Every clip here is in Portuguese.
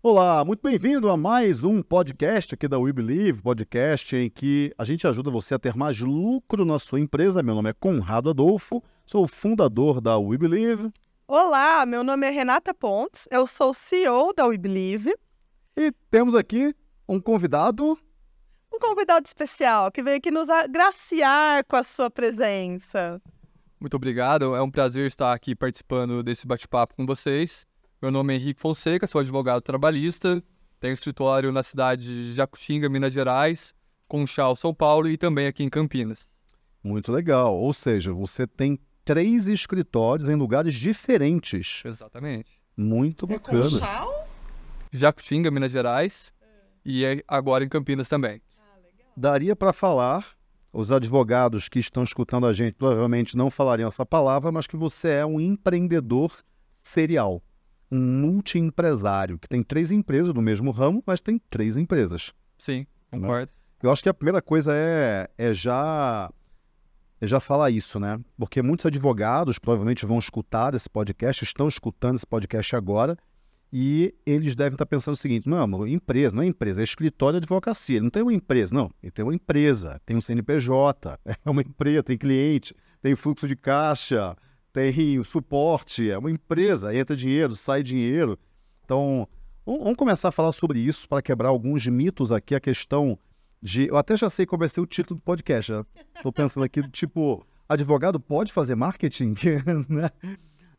Olá, muito bem-vindo a mais um podcast aqui da We Believe, podcast em que a gente ajuda você a ter mais lucro na sua empresa. Meu nome é Conrado Adolfo, sou fundador da We Believe. Olá, meu nome é Renata Pontes, eu sou CEO da We Believe. E temos aqui um convidado. Um convidado especial que veio aqui nos agraciar com a sua presença. Muito obrigado, é um prazer estar aqui participando desse bate-papo com vocês. Meu nome é Henrique Fonseca, sou advogado trabalhista, tenho escritório na cidade de Jacutinga, Minas Gerais, Conchal, São Paulo e também aqui em Campinas. Muito legal. Ou seja, você tem três escritórios em lugares diferentes. Exatamente. Muito é bacana. É Jacutinga, Minas Gerais é. e agora em Campinas também. Ah, Daria para falar, os advogados que estão escutando a gente provavelmente não falariam essa palavra, mas que você é um empreendedor serial um multiempresário, que tem três empresas do mesmo ramo, mas tem três empresas. Sim, né? concordo. Né? Eu acho que a primeira coisa é, é já é já falar isso, né? Porque muitos advogados provavelmente vão escutar esse podcast, estão escutando esse podcast agora, e eles devem estar pensando o seguinte: não, empresa, não é empresa, é escritório de advocacia. Ele não tem uma empresa, não. Ele tem uma empresa, tem um CNPJ, é uma empresa, tem cliente, tem fluxo de caixa, tem suporte, é uma empresa, entra dinheiro, sai dinheiro. Então, vamos começar a falar sobre isso para quebrar alguns mitos aqui, a questão de. Eu até já sei como vai ser o título do podcast. Estou pensando aqui, tipo, advogado pode fazer marketing? Né?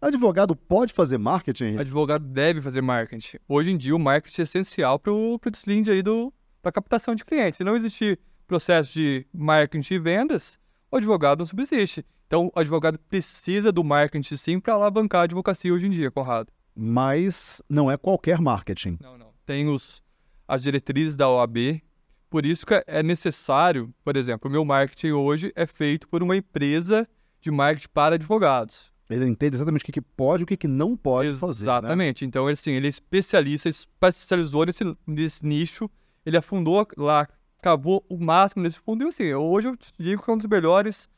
Advogado pode fazer marketing? Advogado deve fazer marketing. Hoje em dia, o marketing é essencial para o deslind aí do para captação de clientes. Se não existir processo de marketing e vendas, o advogado não subsiste. Então, o advogado precisa do marketing sim para alavancar a advocacia hoje em dia, Conrado. Mas não é qualquer marketing. Não, não. Tem os, as diretrizes da OAB. Por isso que é necessário, por exemplo, o meu marketing hoje é feito por uma empresa de marketing para advogados. Ele entende exatamente o que, pode e o que, não pode né? exatamente. fazer. Exatamente. Né? Então, assim, ele é especialista, ele especializou nesse, nesse nicho, ele afundou lá, acabou o máximo nesse fundo. E assim, hoje eu digo que é um dos melhores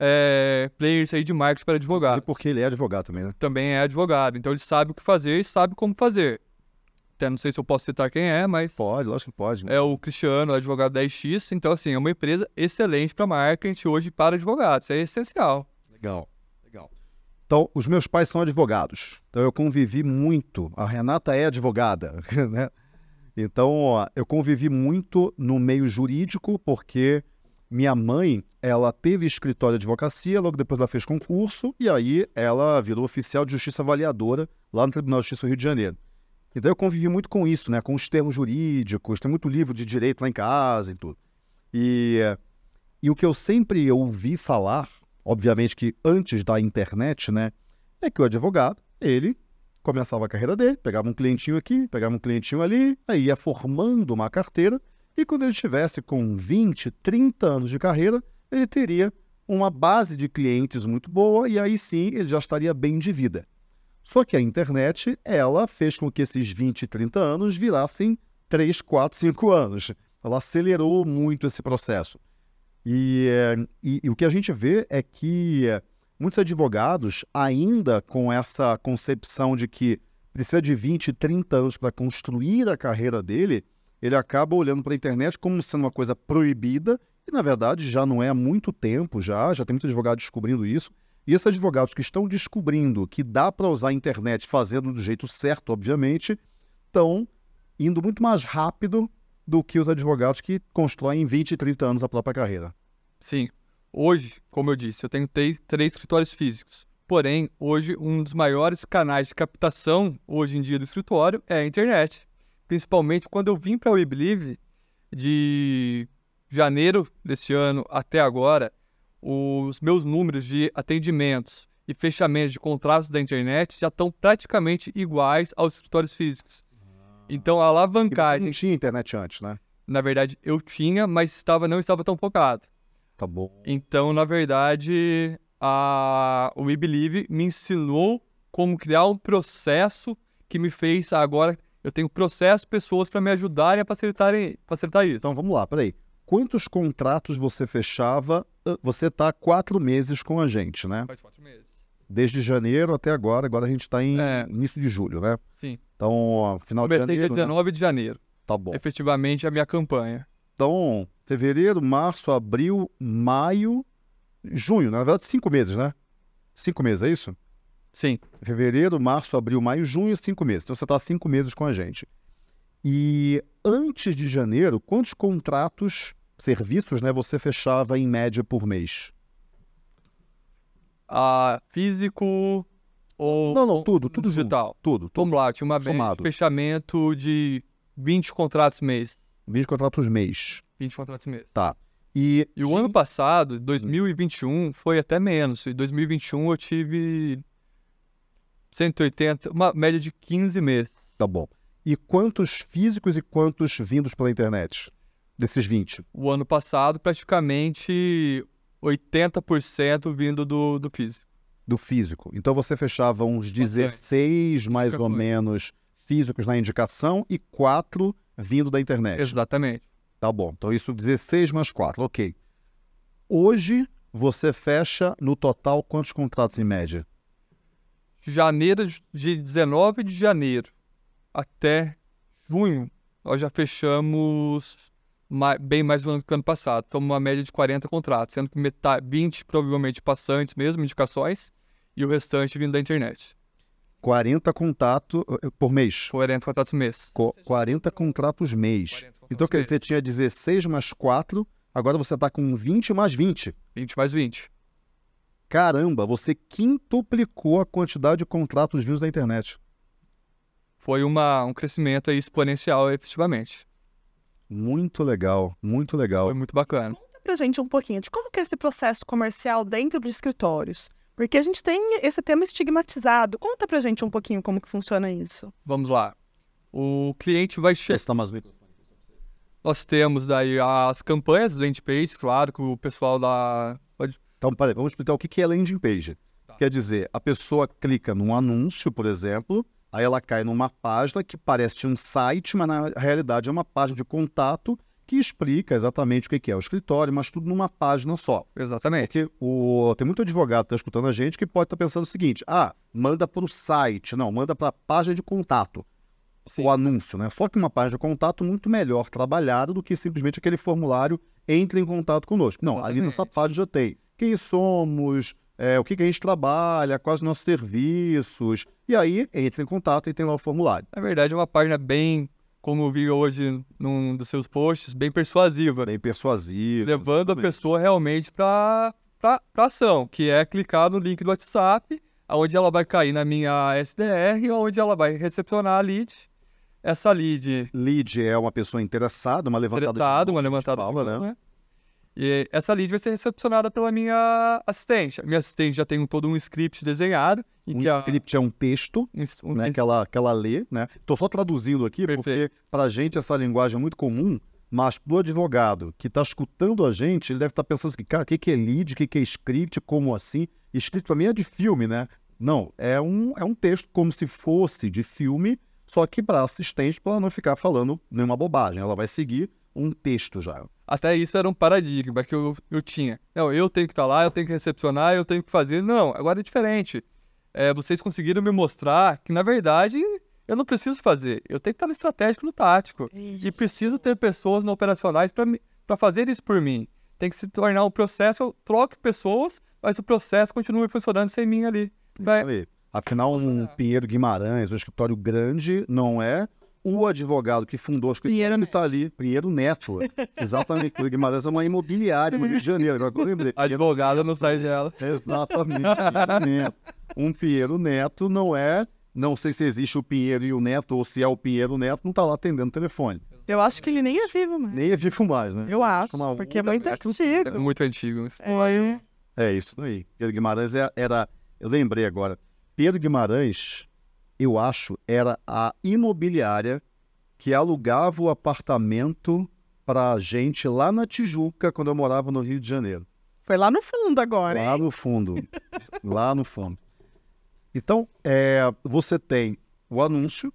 é, players aí de marketing para advogado. E porque ele é advogado também, né? Também é advogado. Então ele sabe o que fazer e sabe como fazer. Até não sei se eu posso citar quem é, mas. Pode, lógico que pode. Né? É o Cristiano, advogado da X. Então, assim, é uma empresa excelente para marketing hoje para advogados. Isso é essencial. Legal. Então, os meus pais são advogados. Então, eu convivi muito. A Renata é advogada, né? Então, ó, eu convivi muito no meio jurídico, porque minha mãe, ela teve escritório de advocacia, logo depois ela fez concurso, e aí ela virou oficial de justiça avaliadora lá no Tribunal de Justiça do Rio de Janeiro. Então eu convivi muito com isso, né? Com os termos jurídicos, tem muito livro de direito lá em casa e tudo. E, e o que eu sempre ouvi falar, obviamente que antes da internet, né? É que o advogado, ele começava a carreira dele, pegava um clientinho aqui, pegava um clientinho ali, aí ia formando uma carteira e quando ele estivesse com 20, 30 anos de carreira, ele teria uma base de clientes muito boa e aí sim ele já estaria bem de vida. Só que a internet, ela fez com que esses 20, 30 anos virassem 3, 4, 5 anos. Ela acelerou muito esse processo. E, eh, e, e o que a gente vê é que eh, muitos advogados, ainda com essa concepção de que precisa de 20, 30 anos para construir a carreira dele, ele acaba olhando para a internet como sendo uma coisa proibida, e na verdade já não é há muito tempo já, já tem muito advogado descobrindo isso. E esses advogados que estão descobrindo que dá para usar a internet fazendo do jeito certo, obviamente, estão indo muito mais rápido do que os advogados que constroem 20, 30 anos a própria carreira. Sim. Hoje, como eu disse, eu tenho três escritórios físicos. Porém, hoje, um dos maiores canais de captação, hoje em dia, do escritório é a internet principalmente quando eu vim para o WeBelieve, de janeiro desse ano até agora, os meus números de atendimentos e fechamentos de contratos da internet já estão praticamente iguais aos escritórios físicos. Ah. Então a alavancagem. você não tinha internet antes, né? Na verdade, eu tinha, mas estava, não estava tão focado. Tá bom. Então, na verdade, a, o WeBelieve me ensinou como criar um processo que me fez agora eu tenho processos, pessoas para me ajudarem a facilitarem, facilitar isso. Então vamos lá, peraí. Quantos contratos você fechava? Você está quatro meses com a gente, né? Faz quatro meses. Desde janeiro até agora, agora a gente está em é. início de julho, né? Sim. Então, final Comecei de janeiro. Comecei dia 19 né? de janeiro. Tá bom. Efetivamente a minha campanha. Então, fevereiro, março, abril, maio, junho, na verdade, cinco meses, né? Cinco meses, é isso? Sim. Fevereiro, março, abril, maio, junho, cinco meses. Então você está cinco meses com a gente. E antes de janeiro, quantos contratos, serviços, né, você fechava em média por mês? Ah, físico ou. Não, não, tudo, tudo digital. Junto, tudo, tudo. Vamos lá, tinha uma vez fechamento de 20 contratos mês. 20 contratos mês. 20 contratos mês. Tá. E, e o ano passado, 2021, hum. foi até menos. Em 2021 eu tive 180, uma média de 15 meses. Tá bom. E quantos físicos e quantos vindos pela internet desses 20? O ano passado, praticamente 80% vindo do, do físico. Do físico. Então você fechava uns 16, mais ou menos, físicos na indicação e 4 vindo da internet. Exatamente. Tá bom. Então isso 16 mais 4, ok. Hoje você fecha no total quantos contratos em média? janeiro de 19 de janeiro até junho, nós já fechamos mais, bem mais do que ano passado. Estamos uma média de 40 contratos, sendo que metade, 20 provavelmente passantes mesmo, indicações, e o restante vindo da internet. 40 contatos eh, eh, por mês? 40 contratos por mês. Co 40 contratos mês. 40 contratos então, quer dizer, você tinha 16 mais 4, agora você está com 20 mais 20. 20 mais 20. Caramba, você quintuplicou a quantidade de contratos vindos da internet. Foi uma, um crescimento exponencial, efetivamente. Muito legal, muito legal. Foi muito bacana. Conta pra gente um pouquinho de como que é esse processo comercial dentro dos escritórios. Porque a gente tem esse tema estigmatizado. Conta pra gente um pouquinho como que funciona isso. Vamos lá. O cliente vai chegar. Nós temos daí as campanhas, landing page, claro, que o pessoal da então, peraí, vamos explicar o que é landing page. Tá. Quer dizer, a pessoa clica num anúncio, por exemplo, aí ela cai numa página que parece um site, mas na realidade é uma página de contato que explica exatamente o que é o escritório, mas tudo numa página só. Exatamente. Porque o... tem muito advogado que está escutando a gente que pode estar tá pensando o seguinte: ah, manda para o site. Não, manda para a página de contato. Sim. O anúncio, né? Só que uma página de contato muito melhor trabalhada do que simplesmente aquele formulário entre em contato conosco. Não, exatamente. ali nessa página já tem quem somos, é, o que, que, a gente trabalha, quais os nossos serviços. E aí entra em contato e tem lá o formulário. Na verdade, é uma página bem, como eu vi hoje num dos seus posts, bem persuasiva. Bem persuasiva. Levando exatamente. a pessoa realmente para ação, que é clicar no link do WhatsApp, onde ela vai cair na minha SDR, onde ela vai recepcionar a lead. Essa lead. Lead é uma pessoa interessada, uma levantada interessada, de mão, uma levantada de mão, né? né? E essa lead vai ser recepcionada pela minha assistente. A minha assistente já tem todo um script desenhado. um script é um texto um, né, que, ela, que ela lê. Né? Tô só traduzindo aqui, Perfeito. porque para a gente essa linguagem é muito comum, mas para o advogado que está escutando a gente, ele deve estar tá pensando assim, cara, o que, que é lead, o que, que é script, como assim? Script para mim é de filme, né? Não, é um, é um texto como se fosse de filme, só que para assistente, para ela não ficar falando nenhuma bobagem. Ela vai seguir um texto já. Até isso era um paradigma que eu, eu tinha. Não, eu tenho que estar tá lá, eu tenho que recepcionar, eu tenho que fazer. Não, agora é diferente. É, vocês conseguiram me mostrar que, na verdade, eu não preciso fazer. Eu tenho que estar tá no estratégico, no tático. Isso. E preciso ter pessoas no operacionais para fazer isso por mim. Tem que se tornar um processo, eu troque pessoas, mas o processo continue funcionando sem mim ali. Vai... Afinal, um Pinheiro Guimarães, um escritório grande, não é o advogado que fundou, acho que Pinheiro ele está ali, Pinheiro Neto, exatamente, o Guimarães é uma imobiliária no Rio de Janeiro, agora que eu lembrei. Advogado não sai dela. Exatamente, Pinheiro Neto. Um Pinheiro Neto não é, não sei se existe o Pinheiro e o Neto, ou se é o Pinheiro Neto, não está lá atendendo o telefone. Eu acho que ele nem é vivo mais. Nem é vivo mais, né? Eu acho, porque é muito antigo. É muito antigo. Né? É, é isso aí. Pedro Guimarães é, era eu lembrei agora, Pedro Guimarães eu acho, era a imobiliária que alugava o apartamento para a gente lá na Tijuca, quando eu morava no Rio de Janeiro. Foi lá no fundo agora. Lá no fundo. lá no fundo. Então, é, você tem o anúncio.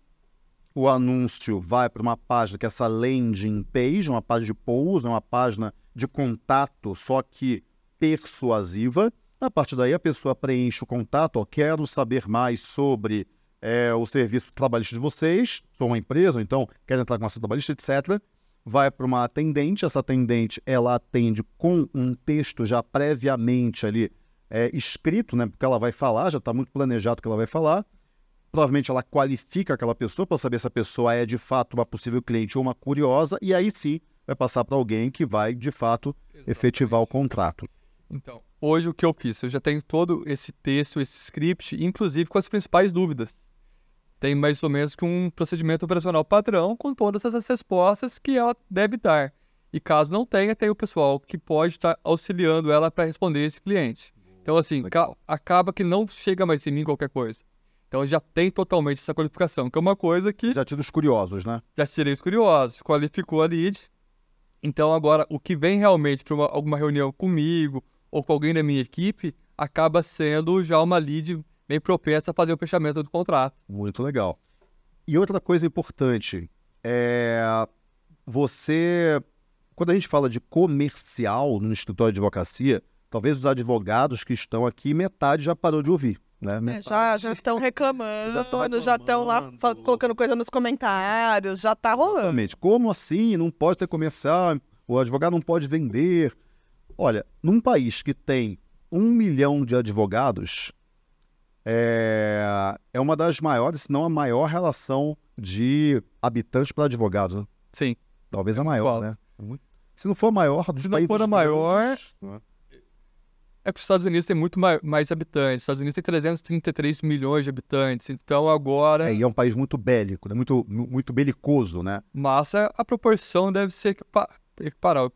O anúncio vai para uma página que é essa landing page, uma página de pouso, uma página de contato, só que persuasiva. A partir daí, a pessoa preenche o contato. ó, quero saber mais sobre é, o serviço trabalhista de vocês, sou uma empresa, ou então quero entrar com ação trabalhista, etc. Vai para uma atendente, essa atendente ela atende com um texto já previamente ali é, escrito, né? Porque ela vai falar, já está muito planejado o que ela vai falar. Provavelmente ela qualifica aquela pessoa para saber se a pessoa é de fato uma possível cliente ou uma curiosa, e aí sim vai passar para alguém que vai de fato Exatamente. efetivar o contrato. Então, hoje o que eu fiz? Eu já tenho todo esse texto, esse script, inclusive com as principais dúvidas. Tem mais ou menos que um procedimento operacional padrão com todas essas respostas que ela deve dar. E caso não tenha, tem o pessoal que pode estar auxiliando ela para responder esse cliente. Então, assim, acaba que não chega mais em mim qualquer coisa. Então já tem totalmente essa qualificação, que é uma coisa que. Já tira os curiosos, né? Já tirei os curiosos, qualificou a lead. Então agora, o que vem realmente para alguma reunião comigo ou com alguém da minha equipe acaba sendo já uma lead bem propensa a fazer o fechamento do contrato. Muito legal. E outra coisa importante é você. Quando a gente fala de comercial no escritório de advocacia, talvez os advogados que estão aqui, metade já parou de ouvir. Né? É, já, já estão reclamando, já estão lá colocando coisa nos comentários, já está rolando. Exatamente. Como assim? Não pode ter comercial, o advogado não pode vender. Olha, num país que tem um milhão de advogados, é, é uma das maiores, se não a maior relação de habitantes para advogados. Né? Sim. Talvez a é maior, Qual? né? Se não for a maior, dos se não for a maior, é? é que os Estados Unidos têm muito mais habitantes. Os Estados Unidos têm 333 milhões de habitantes. Então agora. É, e é um país muito bélico, né? muito, muito belicoso, né? Mas é, a proporção deve ser equipa...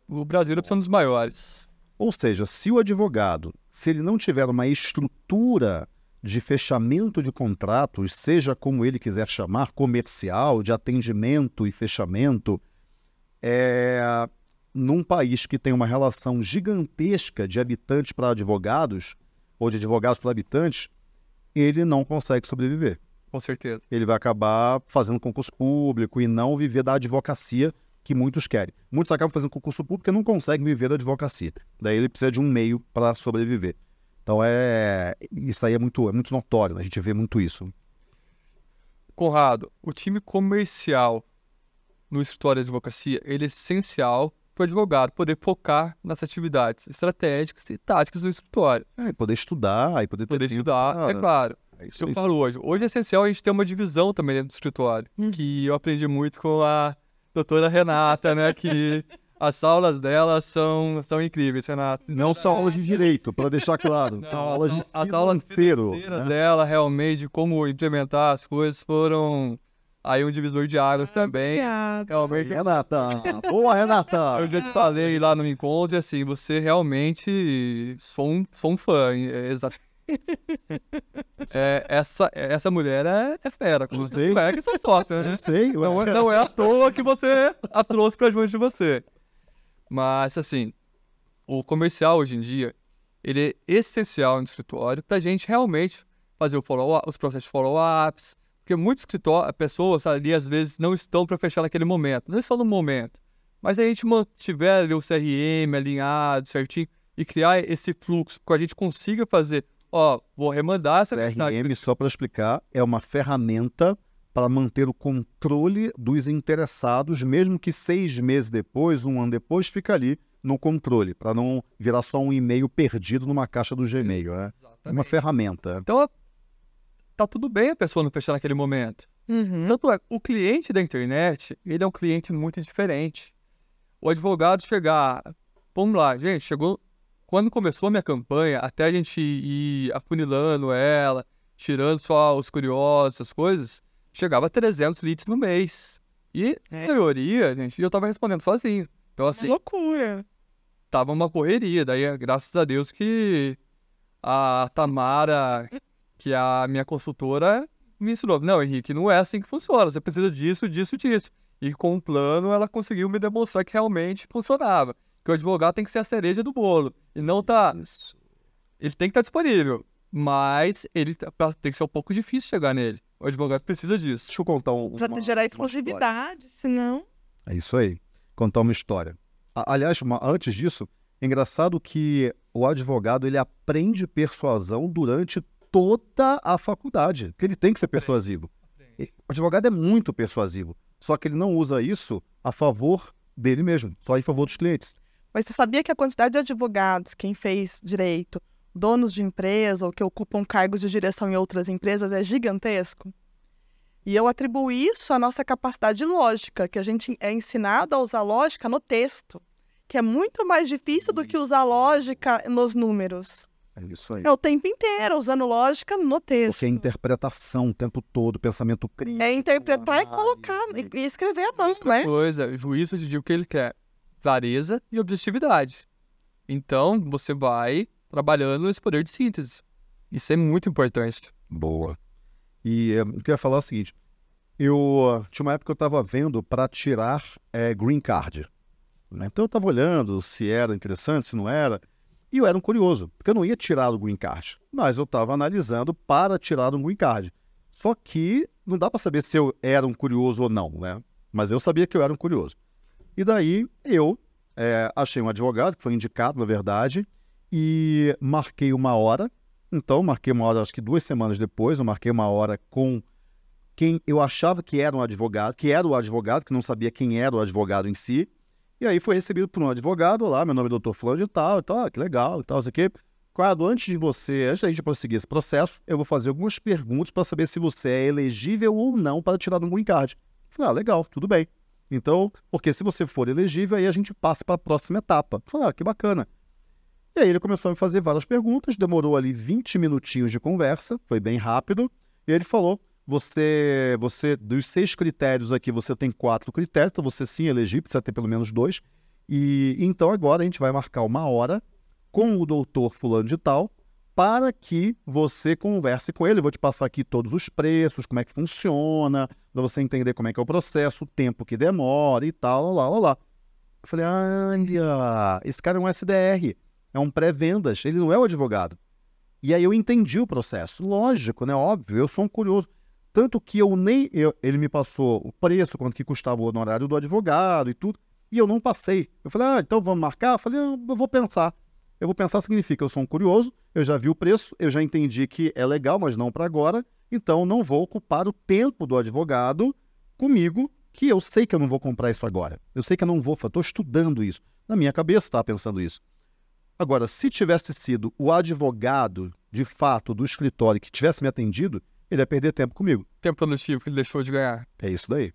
O Brasil é um dos maiores. Ou seja, se o advogado, se ele não tiver uma estrutura de fechamento de contratos, seja como ele quiser chamar, comercial, de atendimento e fechamento, é, num país que tem uma relação gigantesca de habitantes para advogados, ou de advogados para habitantes, ele não consegue sobreviver. Com certeza. Ele vai acabar fazendo concurso público e não viver da advocacia que muitos querem. Muitos acabam fazendo concurso público e não conseguem viver da advocacia. Daí ele precisa de um meio para sobreviver. Então é isso aí é muito, é muito notório, né? a gente vê muito isso. Conrado, o time comercial no escritório de advocacia ele é essencial para o advogado poder focar nas atividades estratégicas e táticas do escritório. É, poder estudar, e poder, poder estudar, é claro. É isso, eu é falo hoje. Hoje é essencial a gente ter uma divisão também dentro do escritório, hum. que eu aprendi muito com a doutora Renata, né, que as aulas dela são, são incríveis, Renato. Não são é. aulas de direito, para deixar claro. Não, são aulas de As aulas financeiras né? dela, realmente, de como implementar as coisas, foram aí um divisor de águas ah, também. Realmente... Renata! Boa, Renata! Eu já te falei lá no encontro, assim, você realmente sou um, sou um fã. É, Exatamente. É, essa, essa mulher é, é fera. Não sei. É que sou sócia, né? Não sei. É, não, não é à toa que você a trouxe pra junto de você. Mas, assim, o comercial hoje em dia, ele é essencial no escritório para a gente realmente fazer o follow os processos de follow-ups, porque muitas pessoas ali às vezes não estão para fechar naquele momento, não só no momento, mas a gente mantiver ali o CRM alinhado certinho e criar esse fluxo que a gente consiga fazer. Ó, vou remandar essa CRM, só para explicar, é uma ferramenta para manter o controle dos interessados, mesmo que seis meses depois, um ano depois, fica ali no controle, para não virar só um e-mail perdido numa caixa do Gmail. É Exatamente. uma ferramenta. É. Então, tá tudo bem a pessoa não fechar naquele momento. Uhum. Tanto é, o cliente da internet, ele é um cliente muito diferente. O advogado chegar, vamos lá, gente, chegou, quando começou a minha campanha, até a gente ir afunilando ela, tirando só os curiosos, essas coisas, chegava a 300 leads no mês. E é. a gente, eu tava respondendo sozinho. Então, é assim. É loucura! Tava uma correria. Daí, graças a Deus, que a Tamara, que é a minha consultora, me ensinou. Não, Henrique, não é assim que funciona. Você precisa disso, disso, disso. E com o plano, ela conseguiu me demonstrar que realmente funcionava. Que o advogado tem que ser a cereja do bolo. E não tá. Ele tem que estar tá disponível. Mas ele tá, tem que ser um pouco difícil chegar nele. O advogado precisa disso. Deixa eu contar um. Pra uma, gerar exclusividade, senão. É isso aí. Contar uma história. A, aliás, uma, antes disso, é engraçado que o advogado ele aprende persuasão durante toda a faculdade, porque ele tem que ser persuasivo. O advogado é muito persuasivo, só que ele não usa isso a favor dele mesmo, só em favor dos clientes. Mas você sabia que a quantidade de advogados, quem fez direito, donos de empresa ou que ocupam cargos de direção em outras empresas é gigantesco. E eu atribuo isso à nossa capacidade lógica, que a gente é ensinado a usar lógica no texto, que é muito mais difícil do que usar lógica nos números. É isso aí. É o tempo inteiro usando lógica no texto. Porque é interpretação o tempo todo, pensamento crítico. É interpretar e colocar, e, escrever a mão, é né? coisa, juízo de o que ele quer. Clareza e objetividade. Então, você vai trabalhando esse poder de síntese. Isso é muito importante. Boa. E eh, é, eu queria falar o seguinte: eu ah, tinha uma época que eu estava vendo para tirar é, green card. Né? Então eu estava olhando se era interessante, se não era. E eu era um curioso, porque eu não ia tirar o green card, mas eu estava analisando para tirar um green card. Só que não dá para saber se eu era um curioso ou não, né? Mas eu sabia que eu era um curioso. E daí eu é, achei um advogado que foi indicado, na verdade, e marquei uma hora. Então, marquei uma hora, acho que duas semanas depois, eu marquei uma hora com quem eu achava que era um advogado, que era o advogado, que não sabia quem era o advogado em si. E aí foi recebido por um advogado lá, meu nome é doutor Flávio e tal, e tal, ah, que legal, e tal, isso aqui. Quadro, antes de você, antes da gente prosseguir esse processo, eu vou fazer algumas perguntas para saber se você é elegível ou não para tirar um green card. Falei, ah, legal, tudo bem. Então, porque se você for elegível, aí a gente passa para a próxima etapa. Falei, ah, que bacana. E aí ele começou a me fazer várias perguntas, demorou ali 20 minutinhos de conversa, foi bem rápido, e ele falou: você, você, dos seis critérios aqui, você tem quatro critérios, então você sim elegir, é precisa ter pelo menos dois. E então agora a gente vai marcar uma hora com o doutor fulano de tal para que você converse com ele. Eu vou te passar aqui todos os preços, como é que funciona, para você entender como é que é o processo, o tempo que demora e tal, lá, lá, lá. Eu falei, olha, esse cara é um SDR. É um pré-vendas, ele não é o advogado. E aí eu entendi o processo. Lógico, né? Óbvio, eu sou um curioso. Tanto que eu nem. Eu, ele me passou o preço, quanto que custava o honorário do advogado e tudo. E eu não passei. Eu falei, ah, então vamos marcar? Eu falei, ah, eu vou pensar. Eu vou pensar significa eu sou um curioso, eu já vi o preço, eu já entendi que é legal, mas não para agora. Então não vou ocupar o tempo do advogado comigo, que eu sei que eu não vou comprar isso agora. Eu sei que eu não vou, estou estudando isso. Na minha cabeça estava pensando isso. Agora, se tivesse sido o advogado, de fato, do escritório que tivesse me atendido, ele ia perder tempo comigo. Tempo produtivo que ele deixou de ganhar. É isso daí.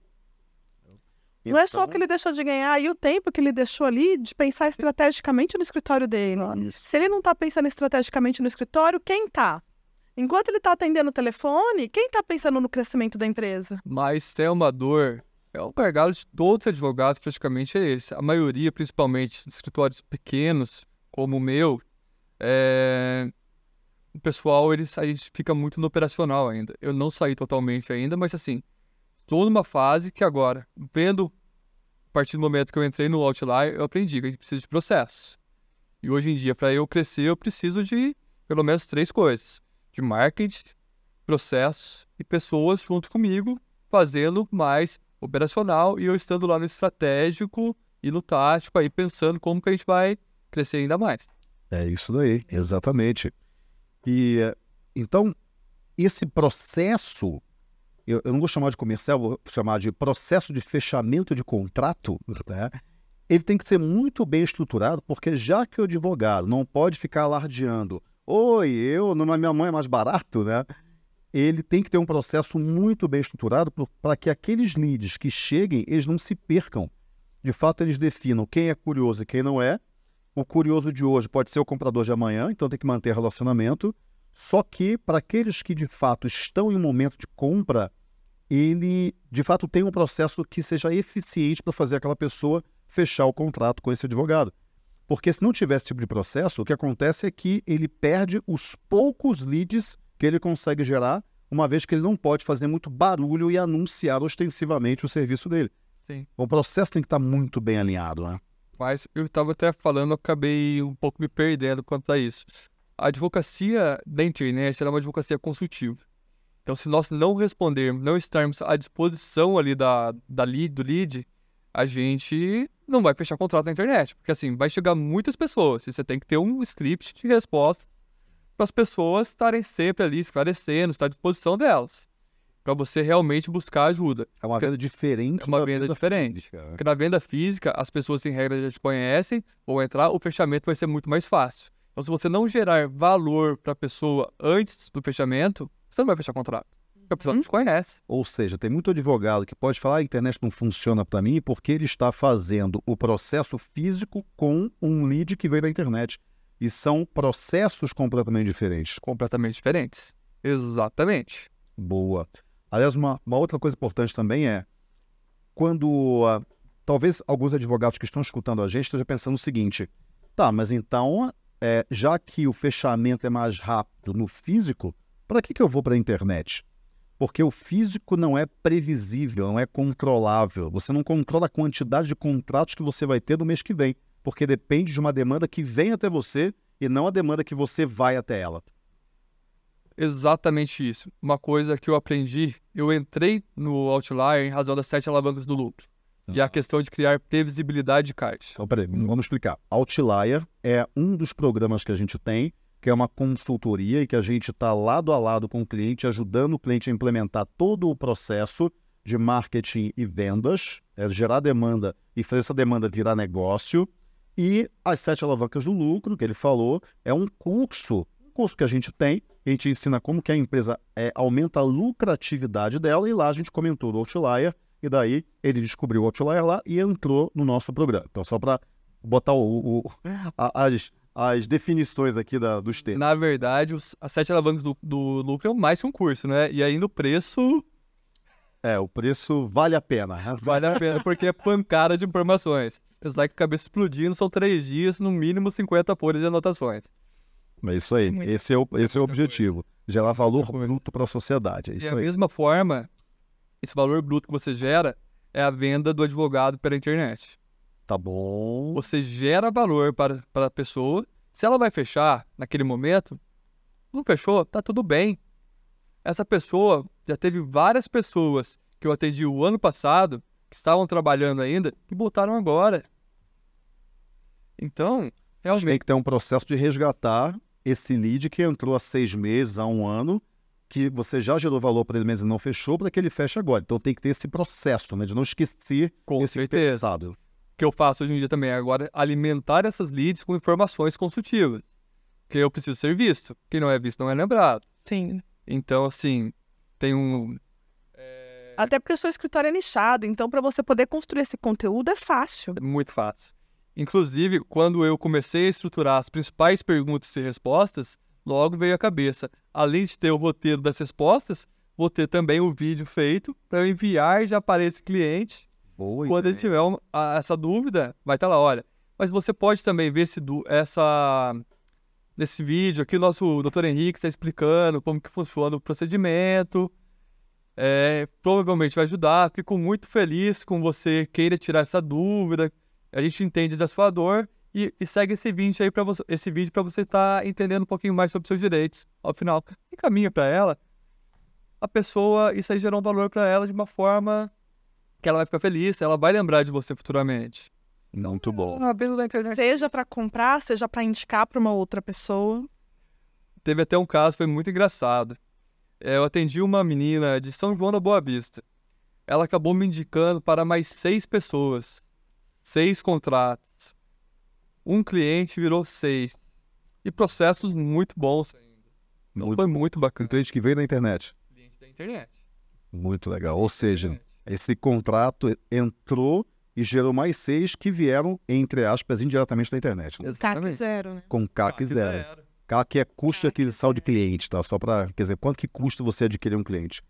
Não é só então o que ele deixou de ganhar e o tempo que ele deixou ali de pensar estrategicamente no escritório dele. Isso. Se ele não está pensando estrategicamente no escritório, quem está? Enquanto ele está atendendo o telefone, quem está pensando no crescimento da empresa? Mas é uma dor. É um gargalo de todos os advogados, praticamente é esse. A maioria, principalmente de escritórios pequenos, como o meu, é... o pessoal, eles, a gente fica muito no operacional ainda. Eu não saí totalmente ainda, mas assim, estou numa fase que agora, vendo, a partir do momento que eu entrei no Outlier, eu aprendi que a gente precisa de processo. E hoje em dia, para eu crescer, eu preciso de pelo menos três coisas: de marketing, processos e pessoas junto comigo, fazendo mais operacional e eu estando lá no estratégico e no tático, aí pensando como que a gente vai crescer ainda mais. É isso daí, exatamente. E eh, então, esse processo, eu, eu não vou chamar de comercial, vou chamar de processo de fechamento de contrato, né? ele tem que ser muito bem estruturado, porque já que o advogado não pode ficar alardeando, oi, eu, na minha mãe é mais barato, né? Ele tem que ter um processo muito bem estruturado para que aqueles leads que cheguem, eles não se percam. De fato, eles definam quem é curioso e quem não é, o curioso de hoje pode ser o comprador de amanhã, então tem que manter relacionamento. Só que para aqueles que de fato estão em um momento de compra, ele de fato tem um processo que seja eficiente para fazer aquela pessoa fechar o contrato com esse advogado. Porque se não tiver esse tipo de processo, o que acontece é que ele perde os poucos leads que ele consegue gerar, uma vez que ele não pode fazer muito barulho e anunciar ostensivamente o serviço dele. Sim. O processo tem que estar muito bem alinhado, né? Mas eu estava até falando, eu acabei um pouco me perdendo quanto a isso. A advocacia da internet é uma advocacia consultiva. Então, se nós não respondermos, não estarmos à disposição ali da, da lead, do lead, a gente não vai fechar contrato na internet. Porque, assim, vai chegar muitas pessoas. E você tem que ter um script de respostas para as pessoas estarem sempre ali esclarecendo, estar à disposição delas para você realmente buscar ajuda. É uma venda diferente. É uma venda, venda diferente. Física, né? Porque na venda física, as pessoas em regra já te conhecem, ou entrar, o fechamento vai ser muito mais fácil. Então, se você não gerar valor para a pessoa antes do fechamento, você não vai fechar contrato. Porque a pessoa não te uhum. conhece. Ou seja, tem muito advogado que pode falar: ah, a internet não funciona para mim porque ele está fazendo o processo físico com um lead que veio da internet. E são processos completamente diferentes. Completamente diferentes. Exatamente. Boa. Aliás, uma, uma outra coisa importante também é quando uh, talvez alguns advogados que estão escutando a gente estejam pensando o seguinte: tá, mas então, é, já que o fechamento é mais rápido no físico, para que, que eu vou para a internet? Porque o físico não é previsível, não é controlável. Você não controla a quantidade de contratos que você vai ter no mês que vem, porque depende de uma demanda que vem até você e não a demanda que você vai até ela exatamente isso. Uma coisa que eu aprendi, eu entrei no Outlier em razão das sete alavancas do lucro. Ah. E é a questão de criar previsibilidade de caixa. Então, peraí, vamos explicar. Outlier é um dos programas que a gente tem, que é uma consultoria e que a gente está lado a lado com o cliente, ajudando o cliente a implementar todo o processo de marketing e vendas, é gerar demanda e fazer essa demanda virar negócio. E as sete alavancas do lucro, que ele falou, é um curso curso que a gente tem, a gente ensina como que a empresa é, aumenta a lucratividade dela, e lá a gente comentou do Outlier, e daí ele descobriu o Outlier lá e entrou no nosso programa. Então, só para botar o, o, a, as, as definições aqui da, dos termos. Na verdade, os, as sete alavancas do, do lucro é mais que um curso, né? E ainda o preço é, o preço vale a pena. Vale a pena, porque é pancada de informações. Pensar que a cabeça explodindo são três dias, no mínimo 50 folhas de anotações. É isso aí. esse é o, esse é o objetivo. Gerar valor bruto para a sociedade. É isso e aí. da mesma forma, esse valor bruto que você gera é a venda do advogado pela internet. Tá bom. Você gera valor para, para a pessoa. Se ela vai fechar naquele momento, não fechou, tá tudo bem. Essa pessoa já teve várias pessoas que eu atendi o ano passado, que estavam trabalhando ainda, e botaram agora. Então, Realmente. Tem que ter um processo de resgatar esse lead que entrou há seis meses, há um ano, que você já gerou valor para ele, mas não fechou, para que ele feche agora. Então tem que ter esse processo, né? De não esquecer Com esse certeza. pensado. O que eu faço hoje em dia também é agora alimentar essas leads com informações consultivas. que eu preciso ser visto. Quem não é visto não é lembrado. Sim. Então, assim, tem um. É... Até porque o seu escritório é nichado, então para você poder construir esse conteúdo é fácil. É muito fácil. Inclusive, quando eu comecei a estruturar as principais perguntas e respostas, logo veio à cabeça, além de ter o roteiro das respostas, vou ter também o vídeo feito para eu enviar já para esse cliente. Boa quando ideia. ele tiver uma, a, essa dúvida, vai estar tá lá, olha. Mas você pode também ver esse, essa, nesse vídeo aqui, o nosso doutor Henrique está explicando como que funciona o procedimento. É, provavelmente vai ajudar. Fico muito feliz com você queira tirar essa dúvida, a gente entende da sua dor e, e segue esse vídeo aí para você, esse vídeo para você estar tá entendendo um pouquinho mais sobre seus direitos. Ao final, encaminha para ela. A pessoa, isso aí gerou um valor para ela de uma forma que ela vai ficar feliz, ela vai lembrar de você futuramente. Muito bom. Então, seja para comprar, seja para indicar para uma outra pessoa. Teve até um caso, foi muito engraçado. É, eu atendi uma menina de São João da Boa Vista. Ela acabou me indicando para mais seis pessoas seis contratos. Um cliente virou seis. E processos muito bons ainda. Então foi muito bacana. cliente que veio da internet. Cliente da internet. Muito legal. Ou seja, esse contrato entrou e gerou mais seis que vieram, entre aspas, indiretamente da internet. Né? CAC zero, né? Com CAC, CAC zero. zero. CAC é custo CAC de aquisição zero. de cliente, tá? Só para, quer dizer, quanto que custa você adquirir um cliente?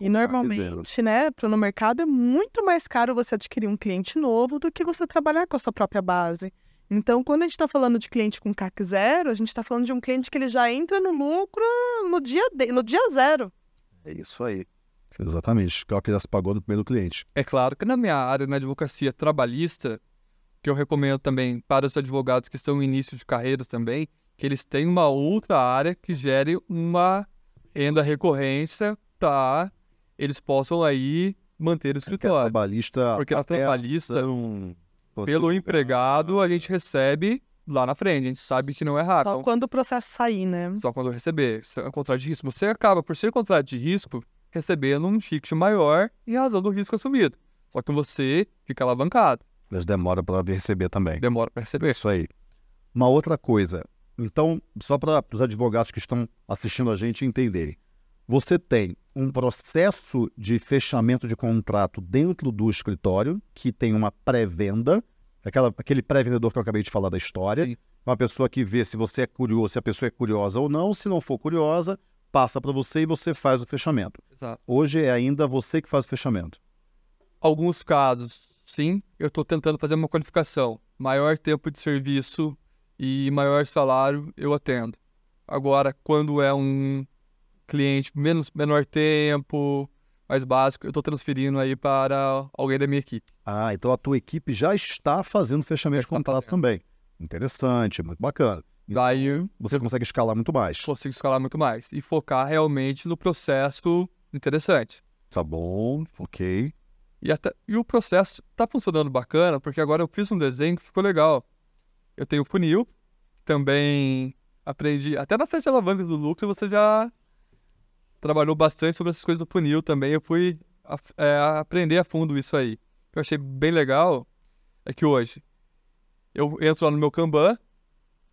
E tá normalmente, né, no mercado é muito mais caro você adquirir um cliente novo do que você trabalhar com a sua própria base. Então, quando a gente está falando de cliente com CAC zero, a gente está falando de um cliente que ele já entra no lucro no dia, de, no dia zero. É isso aí. Exatamente. Que é o que já se pagou no primeiro cliente. É claro que na minha área, na advocacia trabalhista, que eu recomendo também para os advogados que estão no início de carreira também, que eles têm uma outra área que gere uma renda recorrência para eles possam aí manter o escritório. Porque a trabalhista... Porque a trabalhista, pelo empregado, a gente recebe lá na frente, a gente sabe que não é raro. Só então, quando o processo sair, né? Só quando receber. Se é um contrato de risco. Você acaba, por ser contrato de risco, recebendo um chique maior em razão do risco assumido. Só que você fica alavancado. Mas demora para receber também. Demora para receber. Isso aí. Uma outra coisa. Então, só para os advogados que estão assistindo a gente entenderem. Você tem um processo de fechamento de contrato dentro do escritório, que tem uma pré-venda, aquele pré-vendedor que eu acabei de falar da história, Sim. uma pessoa que vê se você é curioso, se a pessoa é curiosa ou não, se não for curiosa, passa para você e você faz o fechamento. Exato. Hoje é ainda você que faz o fechamento. Alguns casos, sim, eu estou tentando fazer uma qualificação. Maior tempo de serviço e maior salário eu atendo. Agora, quando é um cliente menos, menor tempo, mais básico, eu estou transferindo aí para alguém da minha equipe. Ah, então a tua equipe já está fazendo fechamento de contrato também. Interessante, muito bacana. Então, Daí você consegue escalar muito mais. Consigo escalar muito mais e focar realmente no processo interessante. Tá bom, ok. E, até, e o processo tá funcionando bacana, porque agora eu fiz um desenho que ficou legal. Eu tenho funil, também aprendi. Até nas sete alavancas do lucro você já trabalhou bastante sobre essas coisas do punil também. Eu fui a, é, aprender a fundo isso aí. O que eu achei bem legal é que hoje eu entro lá no meu Kanban,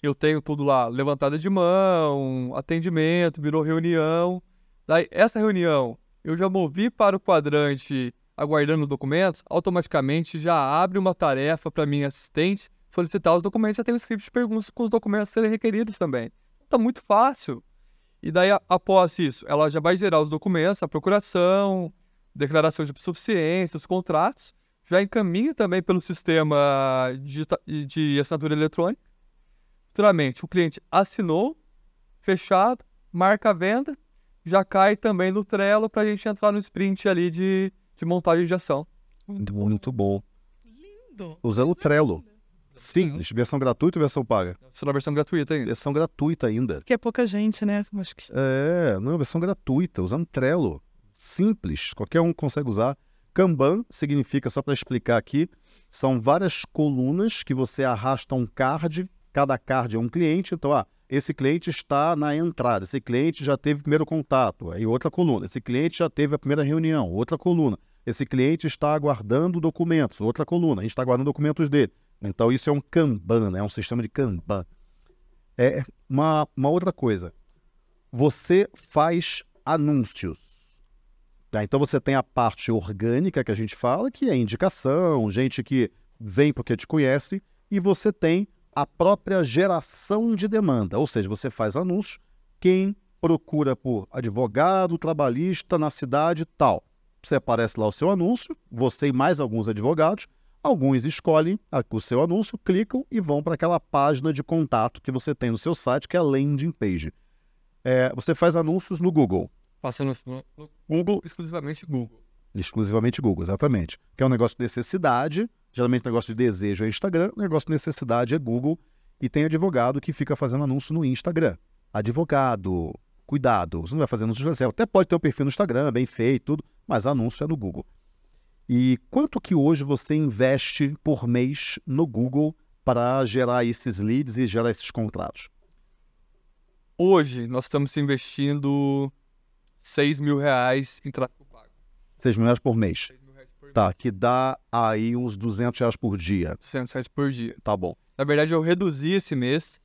eu tenho tudo lá, levantada de mão, atendimento, virou reunião. Daí, essa reunião eu já movi para o quadrante aguardando documentos, automaticamente já abre uma tarefa para minha assistente solicitar os documentos, já tem um script de perguntas com os documentos serem requeridos também. Está então, muito fácil. E daí, após isso, ela já vai gerar os documentos, a procuração, declaração de suficiência, os contratos, já encaminha também pelo sistema de, de assinatura eletrônica. Futuramente, o cliente assinou, fechado, marca a venda, já cai também no Trello para a gente entrar no sprint ali de, de montagem de ação. Muito bom. Muito bom. Lindo. Usando o Trello. Sim. Uhum. Versão gratuita ou versão paga? Só é na versão gratuita ainda. Versão gratuita ainda. Que é pouca gente, né? Acho que... É, não, versão gratuita, usando Trello. Simples, qualquer um consegue usar. Kanban significa, só para explicar aqui, são várias colunas que você arrasta um card, cada card é um cliente, então, ah, esse cliente está na entrada, esse cliente já teve o primeiro contato, aí outra coluna, esse cliente já teve a primeira reunião, outra coluna, esse cliente está aguardando documentos, outra coluna, a gente está aguardando documentos dele. Então, isso é um Kanban, né? é um sistema de Kanban. É uma, uma outra coisa. Você faz anúncios. Tá? Então, você tem a parte orgânica que a gente fala, que é indicação, gente que vem porque te conhece, e você tem a própria geração de demanda. Ou seja, você faz anúncios. Quem procura por advogado trabalhista na cidade tal? Você aparece lá o seu anúncio, você e mais alguns advogados, Alguns escolhem o seu anúncio, clicam e vão para aquela página de contato que você tem no seu site, que é a landing page. É, você faz anúncios no Google. Passando no, Google, exclusivamente Google. Exclusivamente Google, exatamente. Que é um negócio de necessidade. Geralmente, negócio de desejo é Instagram, negócio de necessidade é Google. E tem advogado que fica fazendo anúncio no Instagram. Advogado, cuidado, você não vai fazer anúncio Instagram. Até pode ter um perfil no Instagram, bem feito, tudo, mas anúncio é no Google. E quanto que hoje você investe por mês no Google para gerar esses leads e gerar esses contratos? Hoje nós estamos investindo 6 mil reais em tráfego pago. 6 mil reais por mês? tá, que dá aí uns 200 reais por dia. 200 reais por dia. Tá bom. Na verdade eu reduzi esse mês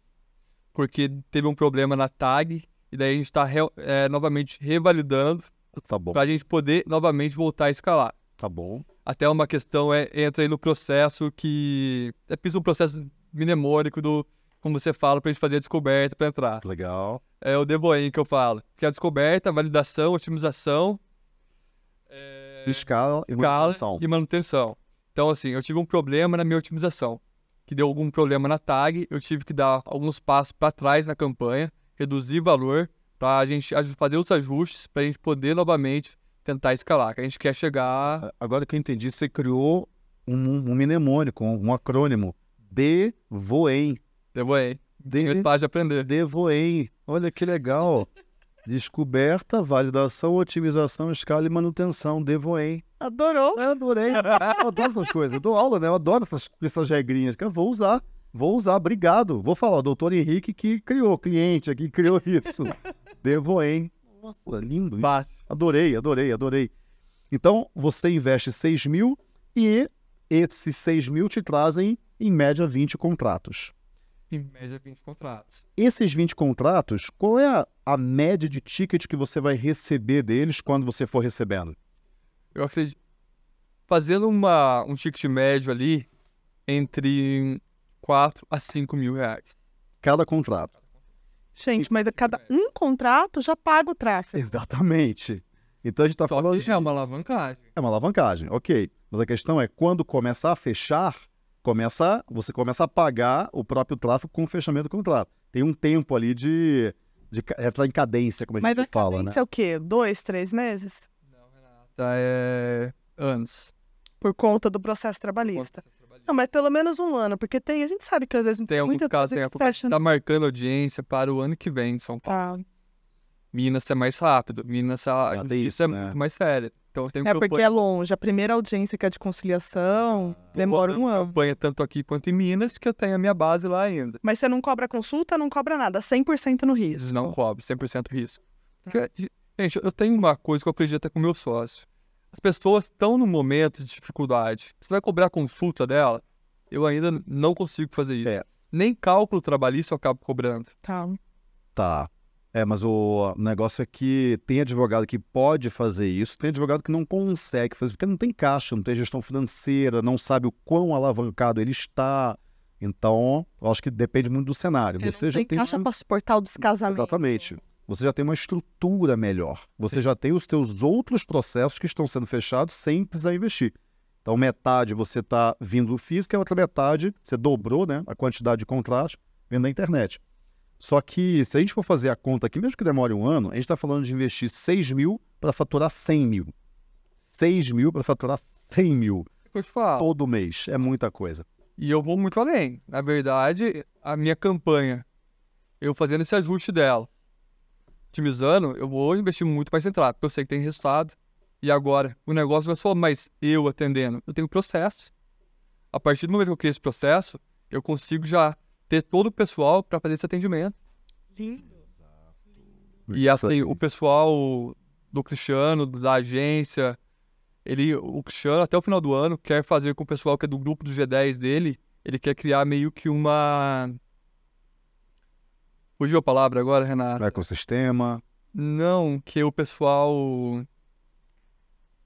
porque teve um problema na tag e daí a gente está é, eh, novamente revalidando. Tá bom. Para a gente poder novamente voltar a escalar. Tá bom. Até uma questão é, entra aí no processo que. É piso um processo mnemônico do. Como você fala, para a gente fazer a descoberta para entrar. Legal. É o Deboim que eu falo. Que é a descoberta, a validação, a otimização. É... Escala, e, escala manutenção. e manutenção. Então, assim, eu tive um problema na minha otimização. Que deu algum problema na tag. Eu tive que dar alguns passos para trás na campanha, reduzir valor, para a gente fazer os ajustes, para a gente poder novamente tentar escalar, que a gente quer chegar. Agora que eu entendi, você criou um, um mnemônico, um acrônimo. Devoem. Devoem. De... de aprender. Devoem. Olha que legal. Descoberta, validação, otimização, escala e manutenção. Devoem. Adorou? Eu adorei. Eu adoro essas coisas. Eu dou aula, né? Eu adoro essas, essas regrinhas. Eu vou usar. Vou usar, obrigado. Vou falar, o doutor Henrique que criou, cliente aqui, criou isso. Devoem. Nossa, lindo. Fácil. Adorei, adorei, adorei. Então, você investe 6 mil e esses 6 mil te trazem, em média, 20 contratos. Em média, 20 contratos. Esses 20 contratos, qual é a, a média de ticket que você vai receber deles quando você for recebendo? Eu acredito. Fazendo uma, um ticket médio ali, entre 4 a 5 mil reais. Cada contrato. Gente, mas cada é. um contrato já paga o tráfego. Exatamente. Então a gente está falando. isso é uma alavancagem. É uma alavancagem, ok. Mas a questão é quando começar a fechar, começa, você começa a pagar o próprio tráfego com o fechamento do contrato. Tem um tempo ali de. de entrar é, tá em cadência, como a gente mas fala, né? Mas é o quê? Dois, três meses? Não, Renata, é. anos. Por conta do processo trabalhista. Por não, mas pelo menos um ano, porque tem, a gente sabe que às vezes tem muita alguns casos, tem a fecha, né? tá marcando audiência para o ano que vem em São Paulo. Ah. Minas é mais rápido, Minas é isso, isso, é né? muito mais sério. Então, tem é porque é longe, a primeira audiência que é de conciliação ah, demora um ano. Acompanha tanto aqui quanto em Minas, que eu tenho a minha base lá ainda. Mas você não cobra consulta, não cobra nada, 100% no risco. Não cobre, 100% risco. Tá. Porque, gente, eu tenho uma coisa que eu aprendi até com meu sócio. As pessoas estão num momento de dificuldade. Você vai cobrar consulta dela? Eu ainda não consigo fazer isso. É. Nem cálculo trabalhista eu acabo cobrando. Tá. Tá. É, mas o negócio é que tem advogado que pode fazer isso, tem advogado que não consegue fazer, porque não tem caixa, não tem gestão financeira, não sabe o quão alavancado ele está. Então, eu acho que depende muito do cenário. É, você não já tem, tem caixa para suportar o descasamento. Exatamente. Você já tem uma estrutura melhor. Você Sim. já tem os teus outros processos que estão sendo fechados sem precisar investir. Então, metade você está vindo física, a outra metade você dobrou né, a quantidade de contratos vendo na internet. Só que se a gente for fazer a conta aqui, mesmo que demore um ano, a gente está falando de investir 6 mil para faturar 100 mil. 6 mil para faturar 100 mil. É Todo mês. É muita coisa. E eu vou muito além. Na verdade, a minha campanha, eu fazendo esse ajuste dela, otimizando, eu vou investir muito mais centrado, porque eu sei que tem resultado. E agora, o negócio vai só, mas eu atendendo, eu tenho processo. A partir do momento que eu criei esse processo, eu consigo já ter todo o pessoal para fazer esse atendimento. Lindo. E assim, o pessoal do Cristiano, da agência, ele, o Cristiano, até o final do ano, quer fazer com o pessoal que é do grupo do G10 dele, ele quer criar meio que uma Fugiu a palavra agora, Renato? Ecossistema. Não, que o pessoal.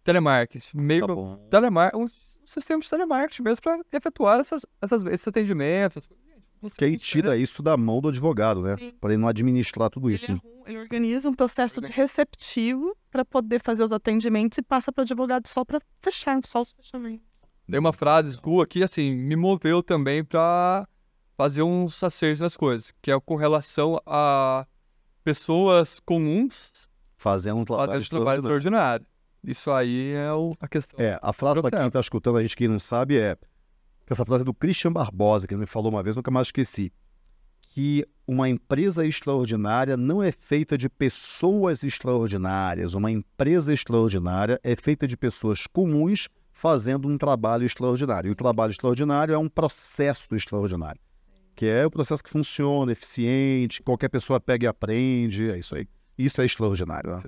Telemarketing. Meio. Tá bom. Telemar... Um sistema de telemarketing mesmo para efetuar essas, essas, esses atendimentos. Que aí tira né? isso da mão do advogado, né? Para ele não administrar tudo isso. Ele, né? ele organiza um processo de receptivo para poder fazer os atendimentos e passa para o advogado só para fechar, só os fechamentos. Dei uma frase sua que, assim, me moveu também para fazer uns acertos nas coisas, que é com relação a pessoas comuns fazendo um trabalho, trabalho extraordinário. Isso aí é o, a questão. É, a frase para quem está escutando, a gente que não sabe, é essa frase é do Christian Barbosa, que ele me falou uma vez, nunca mais esqueci, que uma empresa extraordinária não é feita de pessoas extraordinárias. Uma empresa extraordinária é feita de pessoas comuns fazendo um trabalho extraordinário. E o trabalho extraordinário é um processo extraordinário que é o processo que funciona, eficiente, qualquer pessoa pega e aprende, é isso aí. Isso é extraordinário, né?